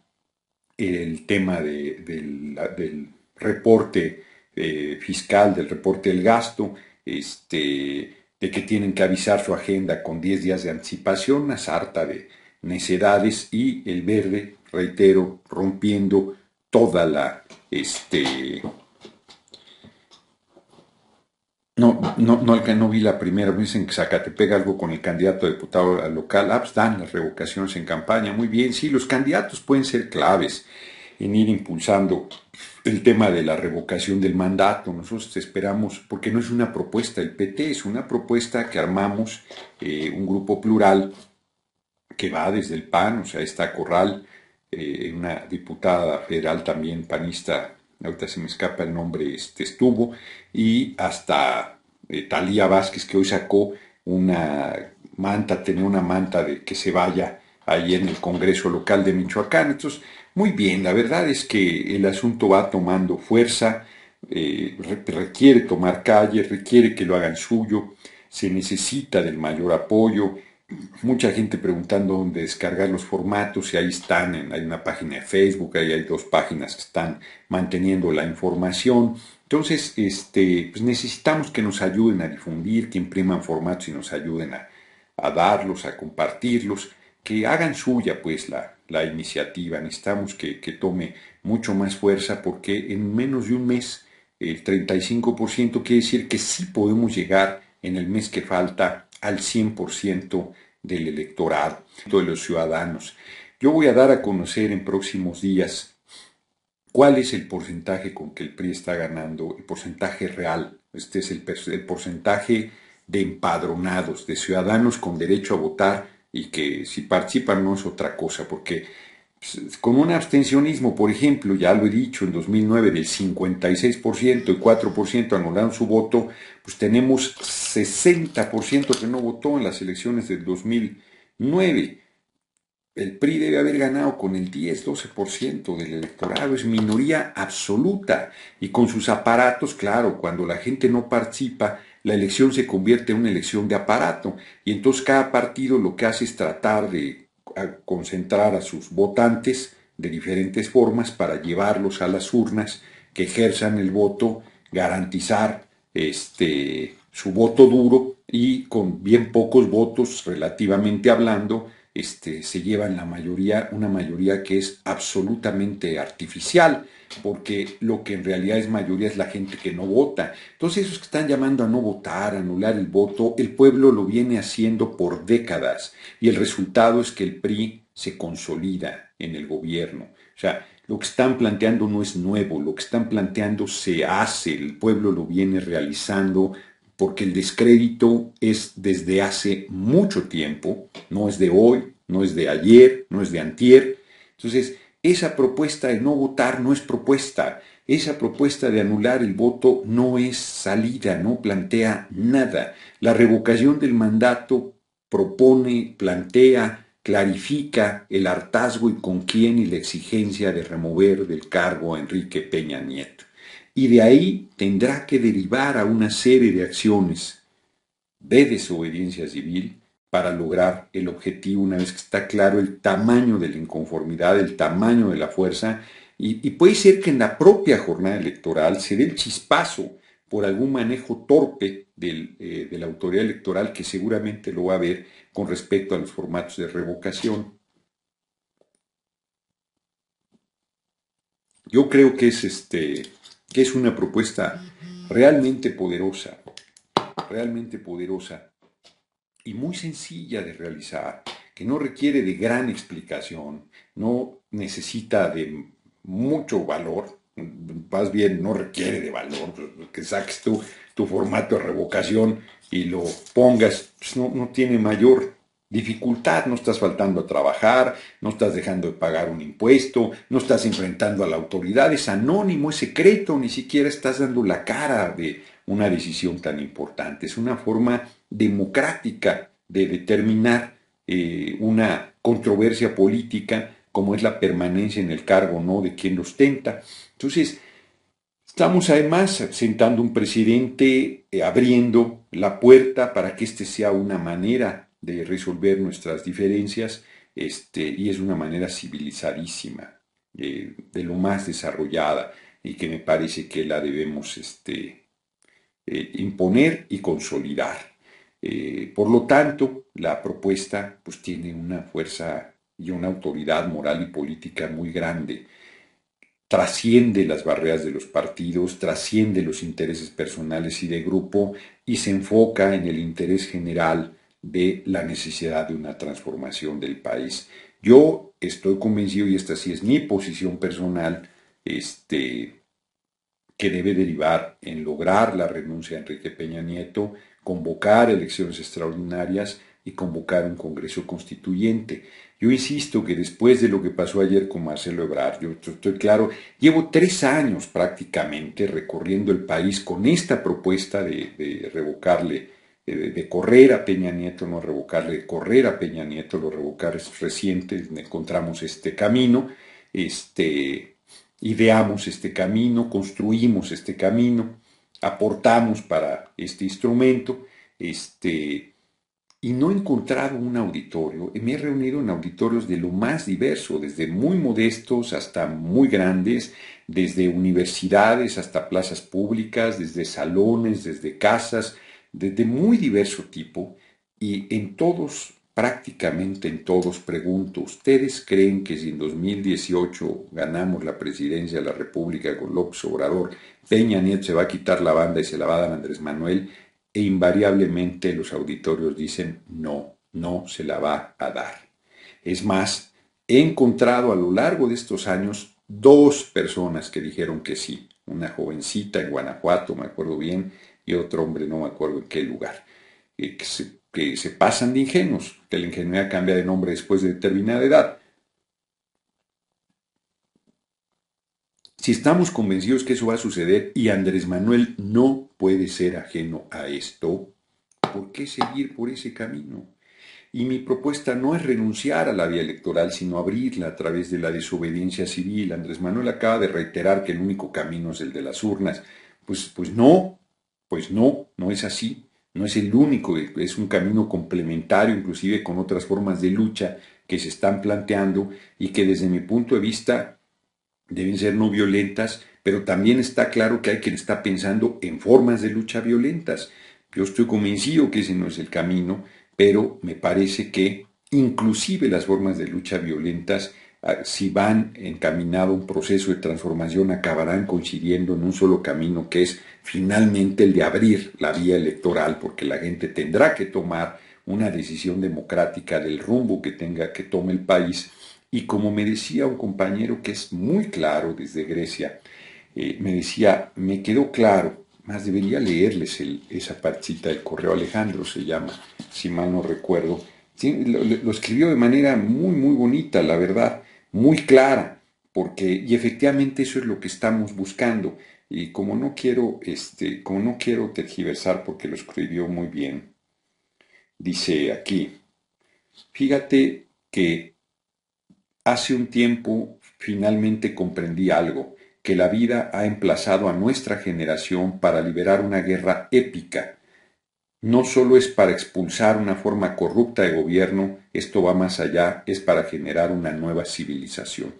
el tema del, reporte eh, fiscal, del reporte del gasto, este, de que tienen que avisar su agenda con 10 días de anticipación, una sarta de necedades y el verde, reitero, rompiendo toda la... Este, no, no, no, no vi la primera. Me dicen que Zacatepec algo con el candidato a diputado local. Ah, pues las revocaciones en campaña. Muy bien, sí, los candidatos pueden ser claves en ir impulsando el tema de la revocación del mandato. Nosotros esperamos, porque no es una propuesta el PT, es una propuesta que armamos eh, un grupo plural que va desde el PAN, o sea, está Corral, eh, una diputada federal también panista, ahorita se me escapa el nombre, este, estuvo, y hasta eh, Talía Vázquez, que hoy sacó una manta, tenía una manta de que se vaya ahí en el Congreso Local de Michoacán. Entonces, muy bien, la verdad es que el asunto va tomando fuerza, eh, requiere tomar calle, requiere que lo hagan suyo, se necesita del mayor apoyo. Mucha gente preguntando dónde descargar los formatos y ahí están, hay una página de Facebook, ahí hay dos páginas que están manteniendo la información. Entonces, este, pues necesitamos que nos ayuden a difundir, que impriman formatos y nos ayuden a, darlos, a compartirlos, que hagan suya pues la, la iniciativa. Necesitamos que, que, tome mucho más fuerza porque en menos de un mes el 35% quiere decir que sí podemos llegar en el mes que falta al 100% del electorado, de los ciudadanos. Yo voy a dar a conocer en próximos días ¿Cuál es el porcentaje con que el PRI está ganando? El porcentaje real. Este es el, porcentaje de empadronados, de ciudadanos con derecho a votar y que si participan no es otra cosa, porque pues, con un abstencionismo, por ejemplo, ya lo he dicho, en 2009 del 56% y 4% anularon su voto, pues tenemos 60% que no votó en las elecciones del 2009. El PRI debe haber ganado con el 10-12% del electorado, es minoría absoluta. Y con sus aparatos, claro, cuando la gente no participa, la elección se convierte en una elección de aparato. Y entonces cada partido lo que hace es tratar de concentrar a sus votantes de diferentes formas para llevarlos a las urnas, que ejerzan el voto, garantizar este, su voto duro y con bien pocos votos, relativamente hablando, este, se en la mayoría, una mayoría que es absolutamente artificial, porque lo que en realidad es mayoría es la gente que no vota. Entonces esos que están llamando a no votar, a anular el voto, el pueblo lo viene haciendo por décadas y el resultado es que el PRI se consolida en el gobierno. O sea, lo que están planteando no es nuevo, lo que están planteando se hace, el pueblo lo viene realizando porque el descrédito es desde hace mucho tiempo, no es de hoy, no es de ayer, no es de antier. Entonces, esa propuesta de no votar no es propuesta, esa propuesta de anular el voto no es salida, no plantea nada. La revocación del mandato propone, plantea, clarifica el hartazgo y con quién y la exigencia de remover del cargo a Enrique Peña Nieto y de ahí tendrá que derivar a una serie de acciones de desobediencia civil para lograr el objetivo una vez que está claro el tamaño de la inconformidad, el tamaño de la fuerza, y, puede ser que en la propia jornada electoral se dé el chispazo por algún manejo torpe eh, de la autoridad electoral que seguramente lo va a ver con respecto a los formatos de revocación. Yo creo que es este, que es una propuesta realmente poderosa, realmente poderosa y muy sencilla de realizar, que no requiere de gran explicación, no necesita de mucho valor, más bien no requiere de valor, que saques tú tu formato de revocación y lo pongas, pues no, no tiene mayor dificultad, no estás faltando a trabajar, no estás dejando de pagar un impuesto, no estás enfrentando a la autoridad, es anónimo, es secreto, ni siquiera estás dando la cara de una decisión tan importante. Es una forma democrática de determinar eh, una controversia política como es la permanencia en el cargo no de quien lo ostenta. Entonces, estamos además sentando un presidente, eh, abriendo la puerta para que este sea una manera de resolver nuestras diferencias este, y es una manera civilizadísima, eh, de lo más desarrollada y que me parece que la debemos este, eh, imponer y consolidar. Eh, por lo tanto, la propuesta pues, tiene una fuerza y una autoridad moral y política muy grande. Trasciende las barreras de los partidos, trasciende los intereses personales y de grupo y se enfoca en el interés general de la necesidad de una transformación del país. Yo estoy convencido, y esta sí es mi posición personal, este, que debe derivar en lograr la renuncia de Enrique Peña Nieto, convocar elecciones extraordinarias y convocar un Congreso Constituyente. Yo insisto que después de lo que pasó ayer con Marcelo Ebrard, yo estoy claro, llevo tres años prácticamente recorriendo el país con esta propuesta de revocarle de correr a Peña Nieto, no revocarle, de correr a Peña Nieto, revocar, es recientes, encontramos este camino, este, ideamos este camino, construimos este camino, aportamos para este instrumento, este, y no he encontrado un auditorio. Me he reunido en auditorios de lo más diverso, desde muy modestos hasta muy grandes, desde universidades hasta plazas públicas, desde salones, desde casas, de, muy diverso tipo y en todos, prácticamente en todos, pregunto, ¿ustedes creen que si en 2018 ganamos la presidencia de la República con López Obrador, Peña Nieto se va a quitar la banda y se la va a dar Andrés Manuel? E invariablemente los auditorios dicen, no, no se la va a dar. Es más, he encontrado a lo largo de estos años dos personas que dijeron que sí. Una jovencita en Guanajuato, me acuerdo bien, y otro hombre, no me acuerdo en qué lugar, que, se, pasan de ingenuos, que la ingenuidad cambia de nombre después de determinada edad. Si estamos convencidos que eso va a suceder y Andrés Manuel no puede ser ajeno a esto, ¿por qué seguir por ese camino? Y mi propuesta no es renunciar a la vía electoral, sino abrirla a través de la desobediencia civil. Andrés Manuel acaba de reiterar que el único camino es el de las urnas. Pues, pues no, pues no, no es así, no es el único, es un camino complementario inclusive con otras formas de lucha que se están planteando y que desde mi punto de vista deben ser no violentas, pero también está claro que hay quien está pensando en formas de lucha violentas. Yo estoy convencido que ese no es el camino, pero me parece que inclusive las formas de lucha violentas Ah, si van encaminado un proceso de transformación, acabarán coincidiendo en un solo camino que es finalmente el de abrir la vía electoral, porque la gente tendrá que tomar una decisión democrática del rumbo que tenga que tome el país. Y como me decía un compañero que es muy claro desde Grecia, eh, me decía, me quedó claro, más debería leerles esa partita del correo, Alejandro se llama, si mal no recuerdo. lo escribió de manera muy, muy bonita, la verdad muy clara, porque, y efectivamente eso es lo que estamos buscando. Y como no quiero, este, como no quiero tergiversar porque lo escribió muy bien, dice aquí, fíjate que hace un tiempo finalmente comprendí algo, que la vida ha emplazado a nuestra generación para liberar una guerra épica no solo es para expulsar una forma corrupta de gobierno, esto va más allá, es para generar una nueva civilización.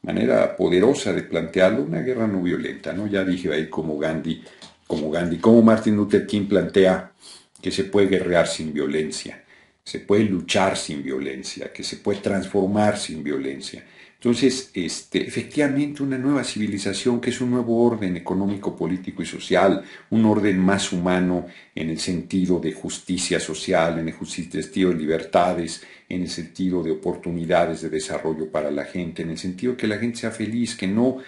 Manera poderosa de plantearlo, una guerra no violenta, ¿no? Ya dije ahí como Gandhi, como Gandhi, como Martin Luther King plantea que se puede guerrear sin violencia, se puede luchar sin violencia, que se puede transformar sin violencia entonces, este, efectivamente, una nueva civilización que es un nuevo orden económico, político y social, un orden más humano en el sentido de justicia social, en el sentido de libertades, en el sentido de oportunidades de desarrollo para la gente, en el sentido de que la gente sea feliz, que no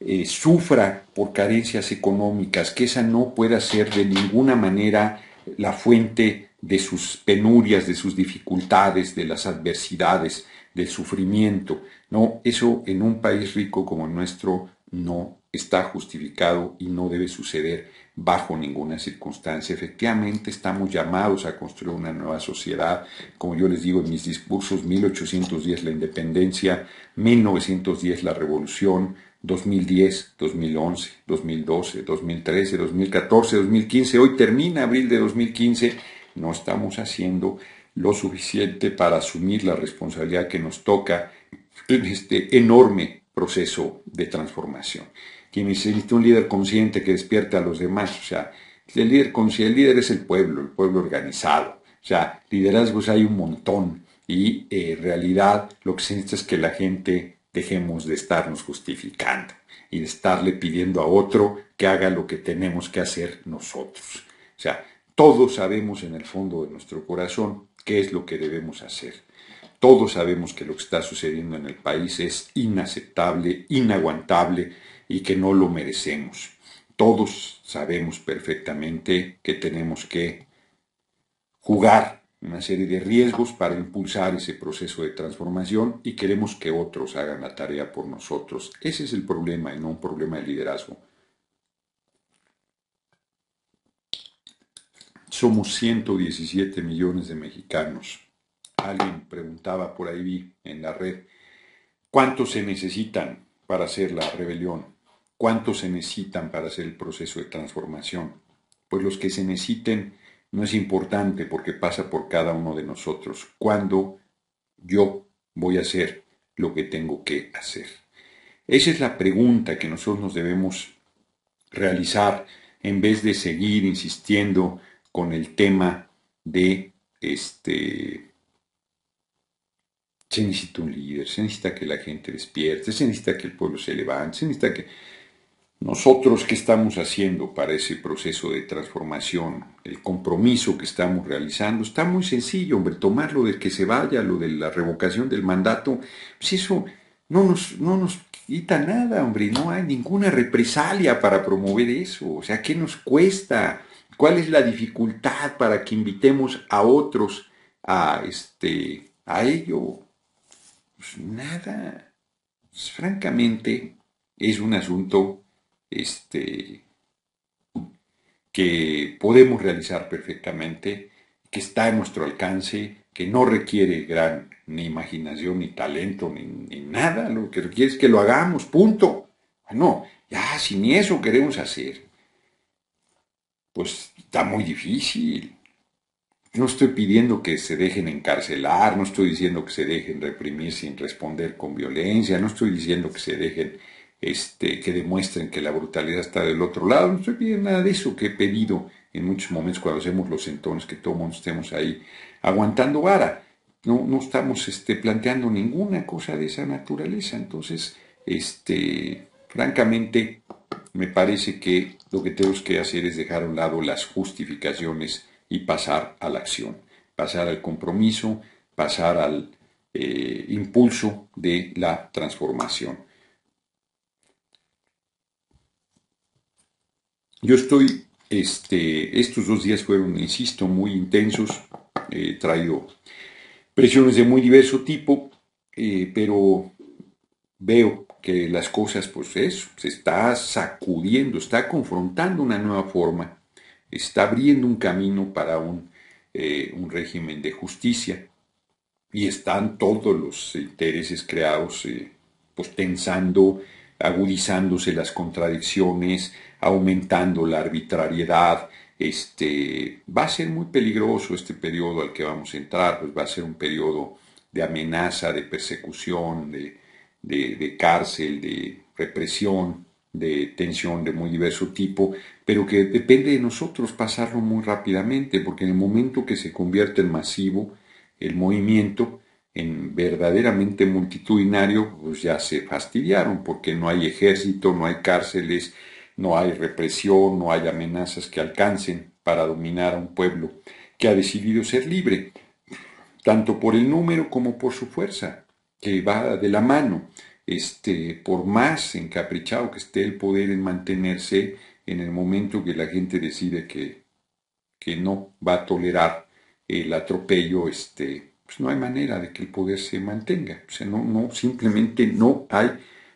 eh, sufra por carencias económicas, que esa no pueda ser de ninguna manera la fuente de sus penurias, de sus dificultades, de las adversidades, del sufrimiento no, eso en un país rico como el nuestro no está justificado y no debe suceder bajo ninguna circunstancia. Efectivamente, estamos llamados a construir una nueva sociedad. Como yo les digo en mis discursos, 1810 la independencia, 1910 la revolución, 2010, 2011, 2012, 2013, 2014, 2015. Hoy termina abril de 2015. No estamos haciendo lo suficiente para asumir la responsabilidad que nos toca en este enorme proceso de transformación. Quien necesita un líder consciente que despierte a los demás, o sea, el líder el líder es el pueblo, el pueblo organizado, o sea, liderazgos hay un montón y eh, en realidad lo que se necesita es que la gente dejemos de estarnos justificando y de estarle pidiendo a otro que haga lo que tenemos que hacer nosotros. O sea, todos sabemos en el fondo de nuestro corazón qué es lo que debemos hacer. Todos sabemos que lo que está sucediendo en el país es inaceptable, inaguantable y que no lo merecemos. Todos sabemos perfectamente que tenemos que jugar una serie de riesgos para impulsar ese proceso de transformación y queremos que otros hagan la tarea por nosotros. Ese es el problema y no un problema de liderazgo. Somos 117 millones de mexicanos Alguien preguntaba por ahí vi en la red, ¿cuántos se necesitan para hacer la rebelión? ¿Cuántos se necesitan para hacer el proceso de transformación? Pues los que se necesiten no es importante porque pasa por cada uno de nosotros. ¿Cuándo yo voy a hacer lo que tengo que hacer? Esa es la pregunta que nosotros nos debemos realizar en vez de seguir insistiendo con el tema de este se necesita un líder, se necesita que la gente despierte, se necesita que el pueblo se levante, se necesita que... Nosotros, ¿qué estamos haciendo para ese proceso de transformación? El compromiso que estamos realizando está muy sencillo, hombre, tomar lo de que se vaya, lo de la revocación del mandato, pues eso no nos, no nos quita nada, hombre, no hay ninguna represalia para promover eso. O sea, ¿qué nos cuesta? ¿Cuál es la dificultad para que invitemos a otros a, este, a ello? pues nada, pues, francamente es un asunto este, que podemos realizar perfectamente, que está a nuestro alcance, que no requiere gran ni imaginación, ni talento, ni, nada, lo que requiere es que lo hagamos, punto. Ah, no, ya si ni eso queremos hacer, pues está muy difícil. No estoy pidiendo que se dejen encarcelar, no estoy diciendo que se dejen reprimir sin responder con violencia, no estoy diciendo que se dejen, este, que demuestren que la brutalidad está del otro lado, no estoy pidiendo nada de eso que he pedido en muchos momentos cuando hacemos los entones, que todos mundo estemos ahí aguantando vara. No, no estamos este, planteando ninguna cosa de esa naturaleza. Entonces, este, francamente, me parece que lo que tenemos que hacer es dejar a un lado las justificaciones y pasar a la acción, pasar al compromiso, pasar al eh, impulso de la transformación. Yo estoy, este, estos dos días fueron, insisto, muy intensos, he traído presiones de muy diverso tipo, eh, pero veo que las cosas, pues eso, se está sacudiendo, está confrontando una nueva forma está abriendo un camino para un, eh, un régimen de justicia y están todos los intereses creados eh, pues tensando, agudizándose las contradicciones, aumentando la arbitrariedad. Este, va a ser muy peligroso este periodo al que vamos a entrar, pues va a ser un periodo de amenaza, de persecución, de, de cárcel, de represión, de tensión de muy diverso tipo, pero que depende de nosotros pasarlo muy rápidamente, porque en el momento que se convierte en masivo el movimiento, en verdaderamente multitudinario, pues ya se fastidiaron, porque no hay ejército, no hay cárceles, no hay represión, no hay amenazas que alcancen para dominar a un pueblo que ha decidido ser libre, tanto por el número como por su fuerza, que va de la mano este, por más encaprichado que esté el poder en mantenerse en el momento que la gente decide que, que no va a tolerar el atropello, este, pues no hay manera de que el poder se mantenga. O no, no, simplemente no hay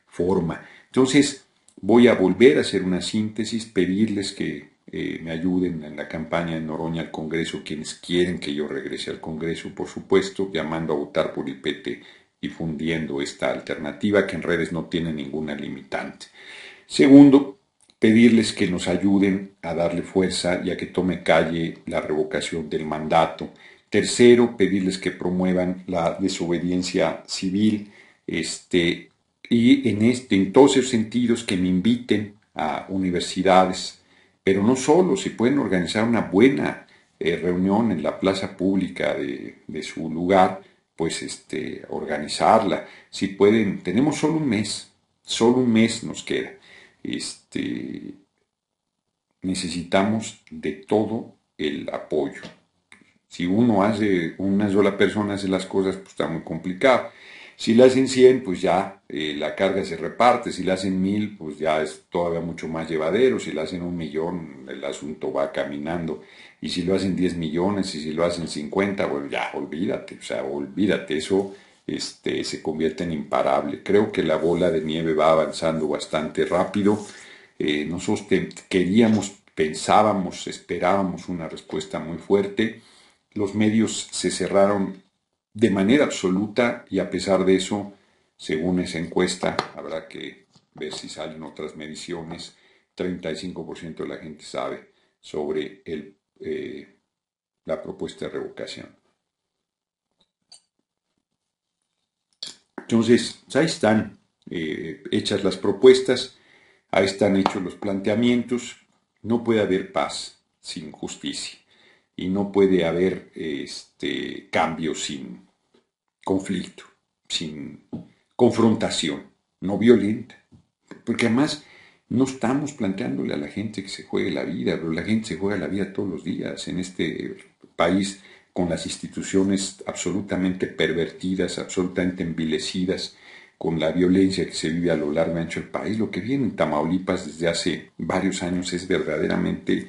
forma. Entonces, voy a volver a hacer una síntesis, pedirles que eh, me ayuden en la campaña en Noroña al Congreso, quienes quieren que yo regrese al Congreso, por supuesto, llamando a votar por el difundiendo esta alternativa que en redes no tiene ninguna limitante. Segundo, pedirles que nos ayuden a darle fuerza y a que tome calle la revocación del mandato. Tercero, pedirles que promuevan la desobediencia civil. Este, y en, este, todos esos sentidos que me inviten a universidades, pero no solo, si pueden organizar una buena eh, reunión en la plaza pública de su lugar pues este, organizarla. Si pueden, tenemos solo un mes, solo un mes nos queda. Este, necesitamos de todo el apoyo. Si uno hace, una sola persona hace las cosas, pues está muy complicado. Si la hacen 100, pues ya eh, la carga se reparte. Si la hacen mil pues ya es todavía mucho más llevadero. Si la hacen un millón, el asunto va caminando y si lo hacen 10 millones, y si lo hacen 50, bueno, ya, olvídate, o sea, olvídate, eso este, se convierte en imparable. Creo que la bola de nieve va avanzando bastante rápido. Eh, nosotros queríamos, pensábamos, esperábamos una respuesta muy fuerte. Los medios se cerraron de manera absoluta y a pesar de eso, según esa encuesta, habrá que ver si salen otras mediciones, 35% de la gente sabe sobre el eh, la propuesta de revocación. Entonces, ahí están eh, hechas las propuestas, ahí están hechos los planteamientos. No puede haber paz sin justicia y no puede haber este, cambio sin conflicto, sin confrontación, no violenta. Porque además no estamos planteándole a la gente que se juegue la vida, pero la gente se juega la vida todos los días en este país con las instituciones absolutamente pervertidas, absolutamente envilecidas, con la violencia que se vive a lo largo y ancho del país. Lo que viene en Tamaulipas desde hace varios años es verdaderamente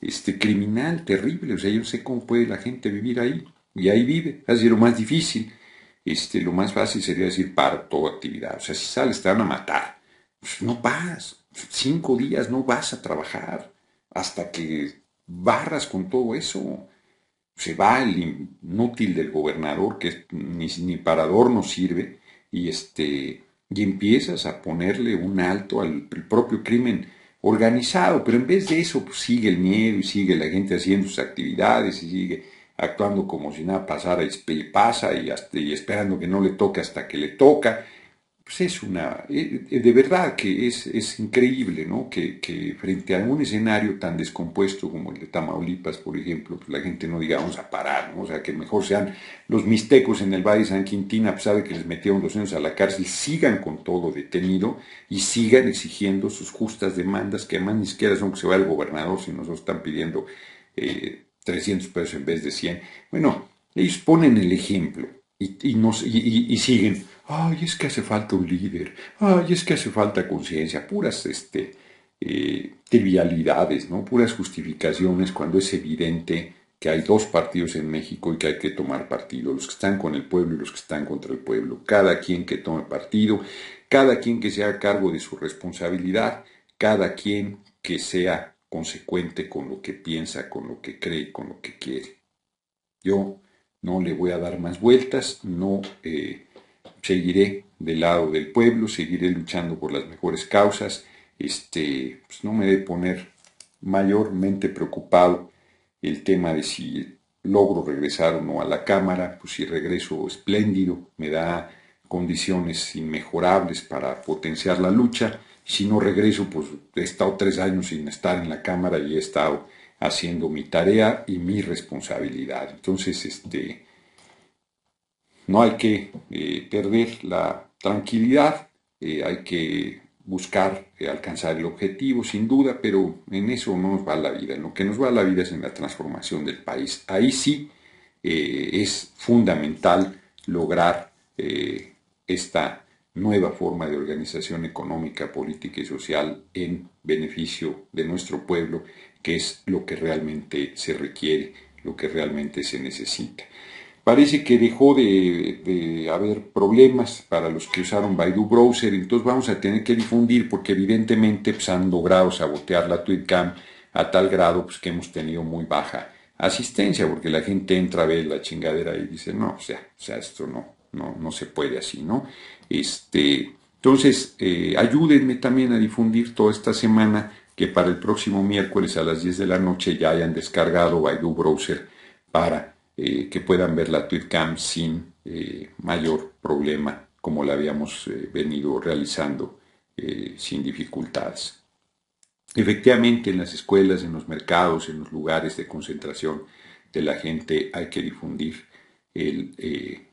este, criminal, terrible. O sea, yo no sé cómo puede la gente vivir ahí. Y ahí vive. Es lo más difícil, este, lo más fácil sería decir paro toda actividad. O sea, si sales te van a matar. Pues no pasa cinco días no vas a trabajar hasta que barras con todo eso. Se va el inútil del gobernador que ni, ni parador no sirve y, este, y empiezas a ponerle un alto al propio crimen organizado, pero en vez de eso pues, sigue el miedo y sigue la gente haciendo sus actividades y sigue actuando como si nada pasara y pasa y, y esperando que no le toque hasta que le toca pues es una, eh, eh, de verdad que es, increíble, ¿no? Que, frente a un escenario tan descompuesto como el de Tamaulipas, por ejemplo, pues la gente no diga, vamos a parar, ¿no? O sea, que mejor sean los mixtecos en el Valle de San Quintín, a pesar de que les metieron dos años a la cárcel, sigan con todo detenido y sigan exigiendo sus justas demandas, que además ni siquiera son que se va el gobernador, si nos están pidiendo 300 eh, pesos en vez de 100. Bueno, ellos ponen el ejemplo y siguen ay, es que hace falta un líder, ay, es que hace falta conciencia, puras este, eh, trivialidades, ¿no? puras justificaciones cuando es evidente que hay dos partidos en México y que hay que tomar partido, los que están con el pueblo y los que están contra el pueblo, cada quien que tome partido, cada quien que sea haga cargo de su responsabilidad, cada quien que sea consecuente con lo que piensa, con lo que cree, con lo que quiere. Yo no le voy a dar más vueltas, no... Eh, seguiré del lado del pueblo, seguiré luchando por las mejores causas, este, pues no me debe poner mayormente preocupado el tema de si logro regresar o no a la Cámara, pues si regreso espléndido, me da condiciones inmejorables para potenciar la lucha, si no regreso, pues he estado tres años sin estar en la Cámara y he estado haciendo mi tarea y mi responsabilidad. Entonces, este, no hay que eh, perder la tranquilidad, eh, hay que buscar eh, alcanzar el objetivo, sin duda, pero en eso no nos va la vida. En lo que nos va la vida es en la transformación del país. Ahí sí es fundamental lograr esta nueva forma de organización económica, política y social en beneficio de nuestro pueblo, que es lo que realmente se requiere, lo que realmente se necesita. Parece que dejó de, haber problemas para los que usaron Baidu Browser, entonces vamos a tener que difundir porque evidentemente pues, han logrado sabotear la TweetCam a tal grado pues, que hemos tenido muy baja asistencia, porque la gente entra a ver la chingadera y dice, no, o sea, o sea esto no, no, no se puede así, ¿no? Este, entonces, eh, ayúdenme también a difundir toda esta semana que para el próximo miércoles a las 10 de la noche ya hayan descargado Baidu Browser para eh, que puedan ver la TweetCam sin eh, mayor problema, como la habíamos eh, venido realizando sin dificultades. Efectivamente, en las escuelas, en los mercados, en los lugares de concentración de la gente hay que difundir el,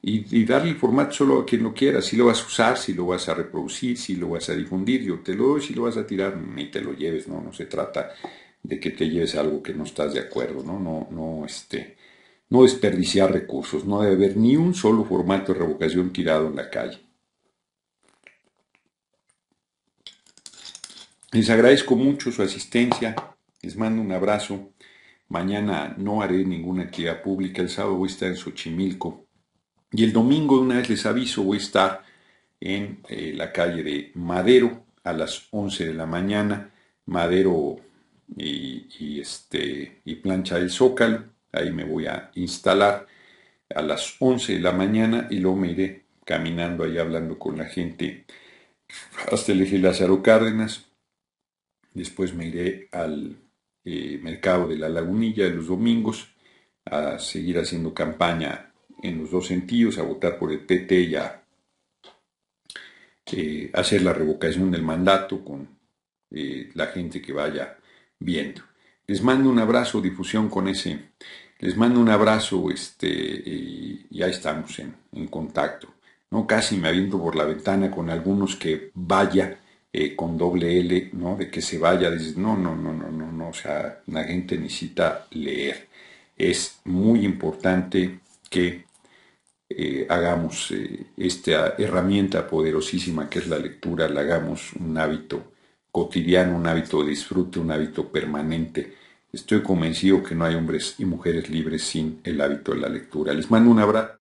y, darle el formato solo a quien lo quiera, si lo vas a usar, si lo vas a reproducir, si lo vas a difundir, yo te lo doy, si lo vas a tirar, ni te lo lleves, no, no se trata de que te lleves algo que no estás de acuerdo, no, no, no, este, no desperdiciar recursos, no debe haber ni un solo formato de revocación tirado en la calle. Les agradezco mucho su asistencia, les mando un abrazo. Mañana no haré ninguna actividad pública, el sábado voy a estar en Xochimilco y el domingo, una vez les aviso, voy a estar en eh, la calle de Madero a las 11 de la mañana, Madero y, este, y Plancha del Zócalo ahí me voy a instalar a las 11 de la mañana y luego me iré caminando ahí hablando con la gente hasta elegir Lázaro Cárdenas. Después me iré al eh, mercado de la lagunilla de los domingos a seguir haciendo campaña en los dos sentidos, a votar por el PT y a eh, hacer la revocación del mandato con eh, la gente que vaya viendo. Les mando un abrazo, difusión con ese les mando un abrazo este, y, ya estamos en, contacto. ¿no? Casi me aviento por la ventana con algunos que vaya eh, con doble L, de que se vaya. Dices, no, no, no, no, no, no. O sea, la gente necesita leer. Es muy importante que eh, hagamos eh, esta herramienta poderosísima que es la lectura, la hagamos un hábito cotidiano, un hábito de disfrute, un hábito permanente Estoy convencido que no hay hombres y mujeres libres sin el hábito de la lectura. Les mando un abrazo.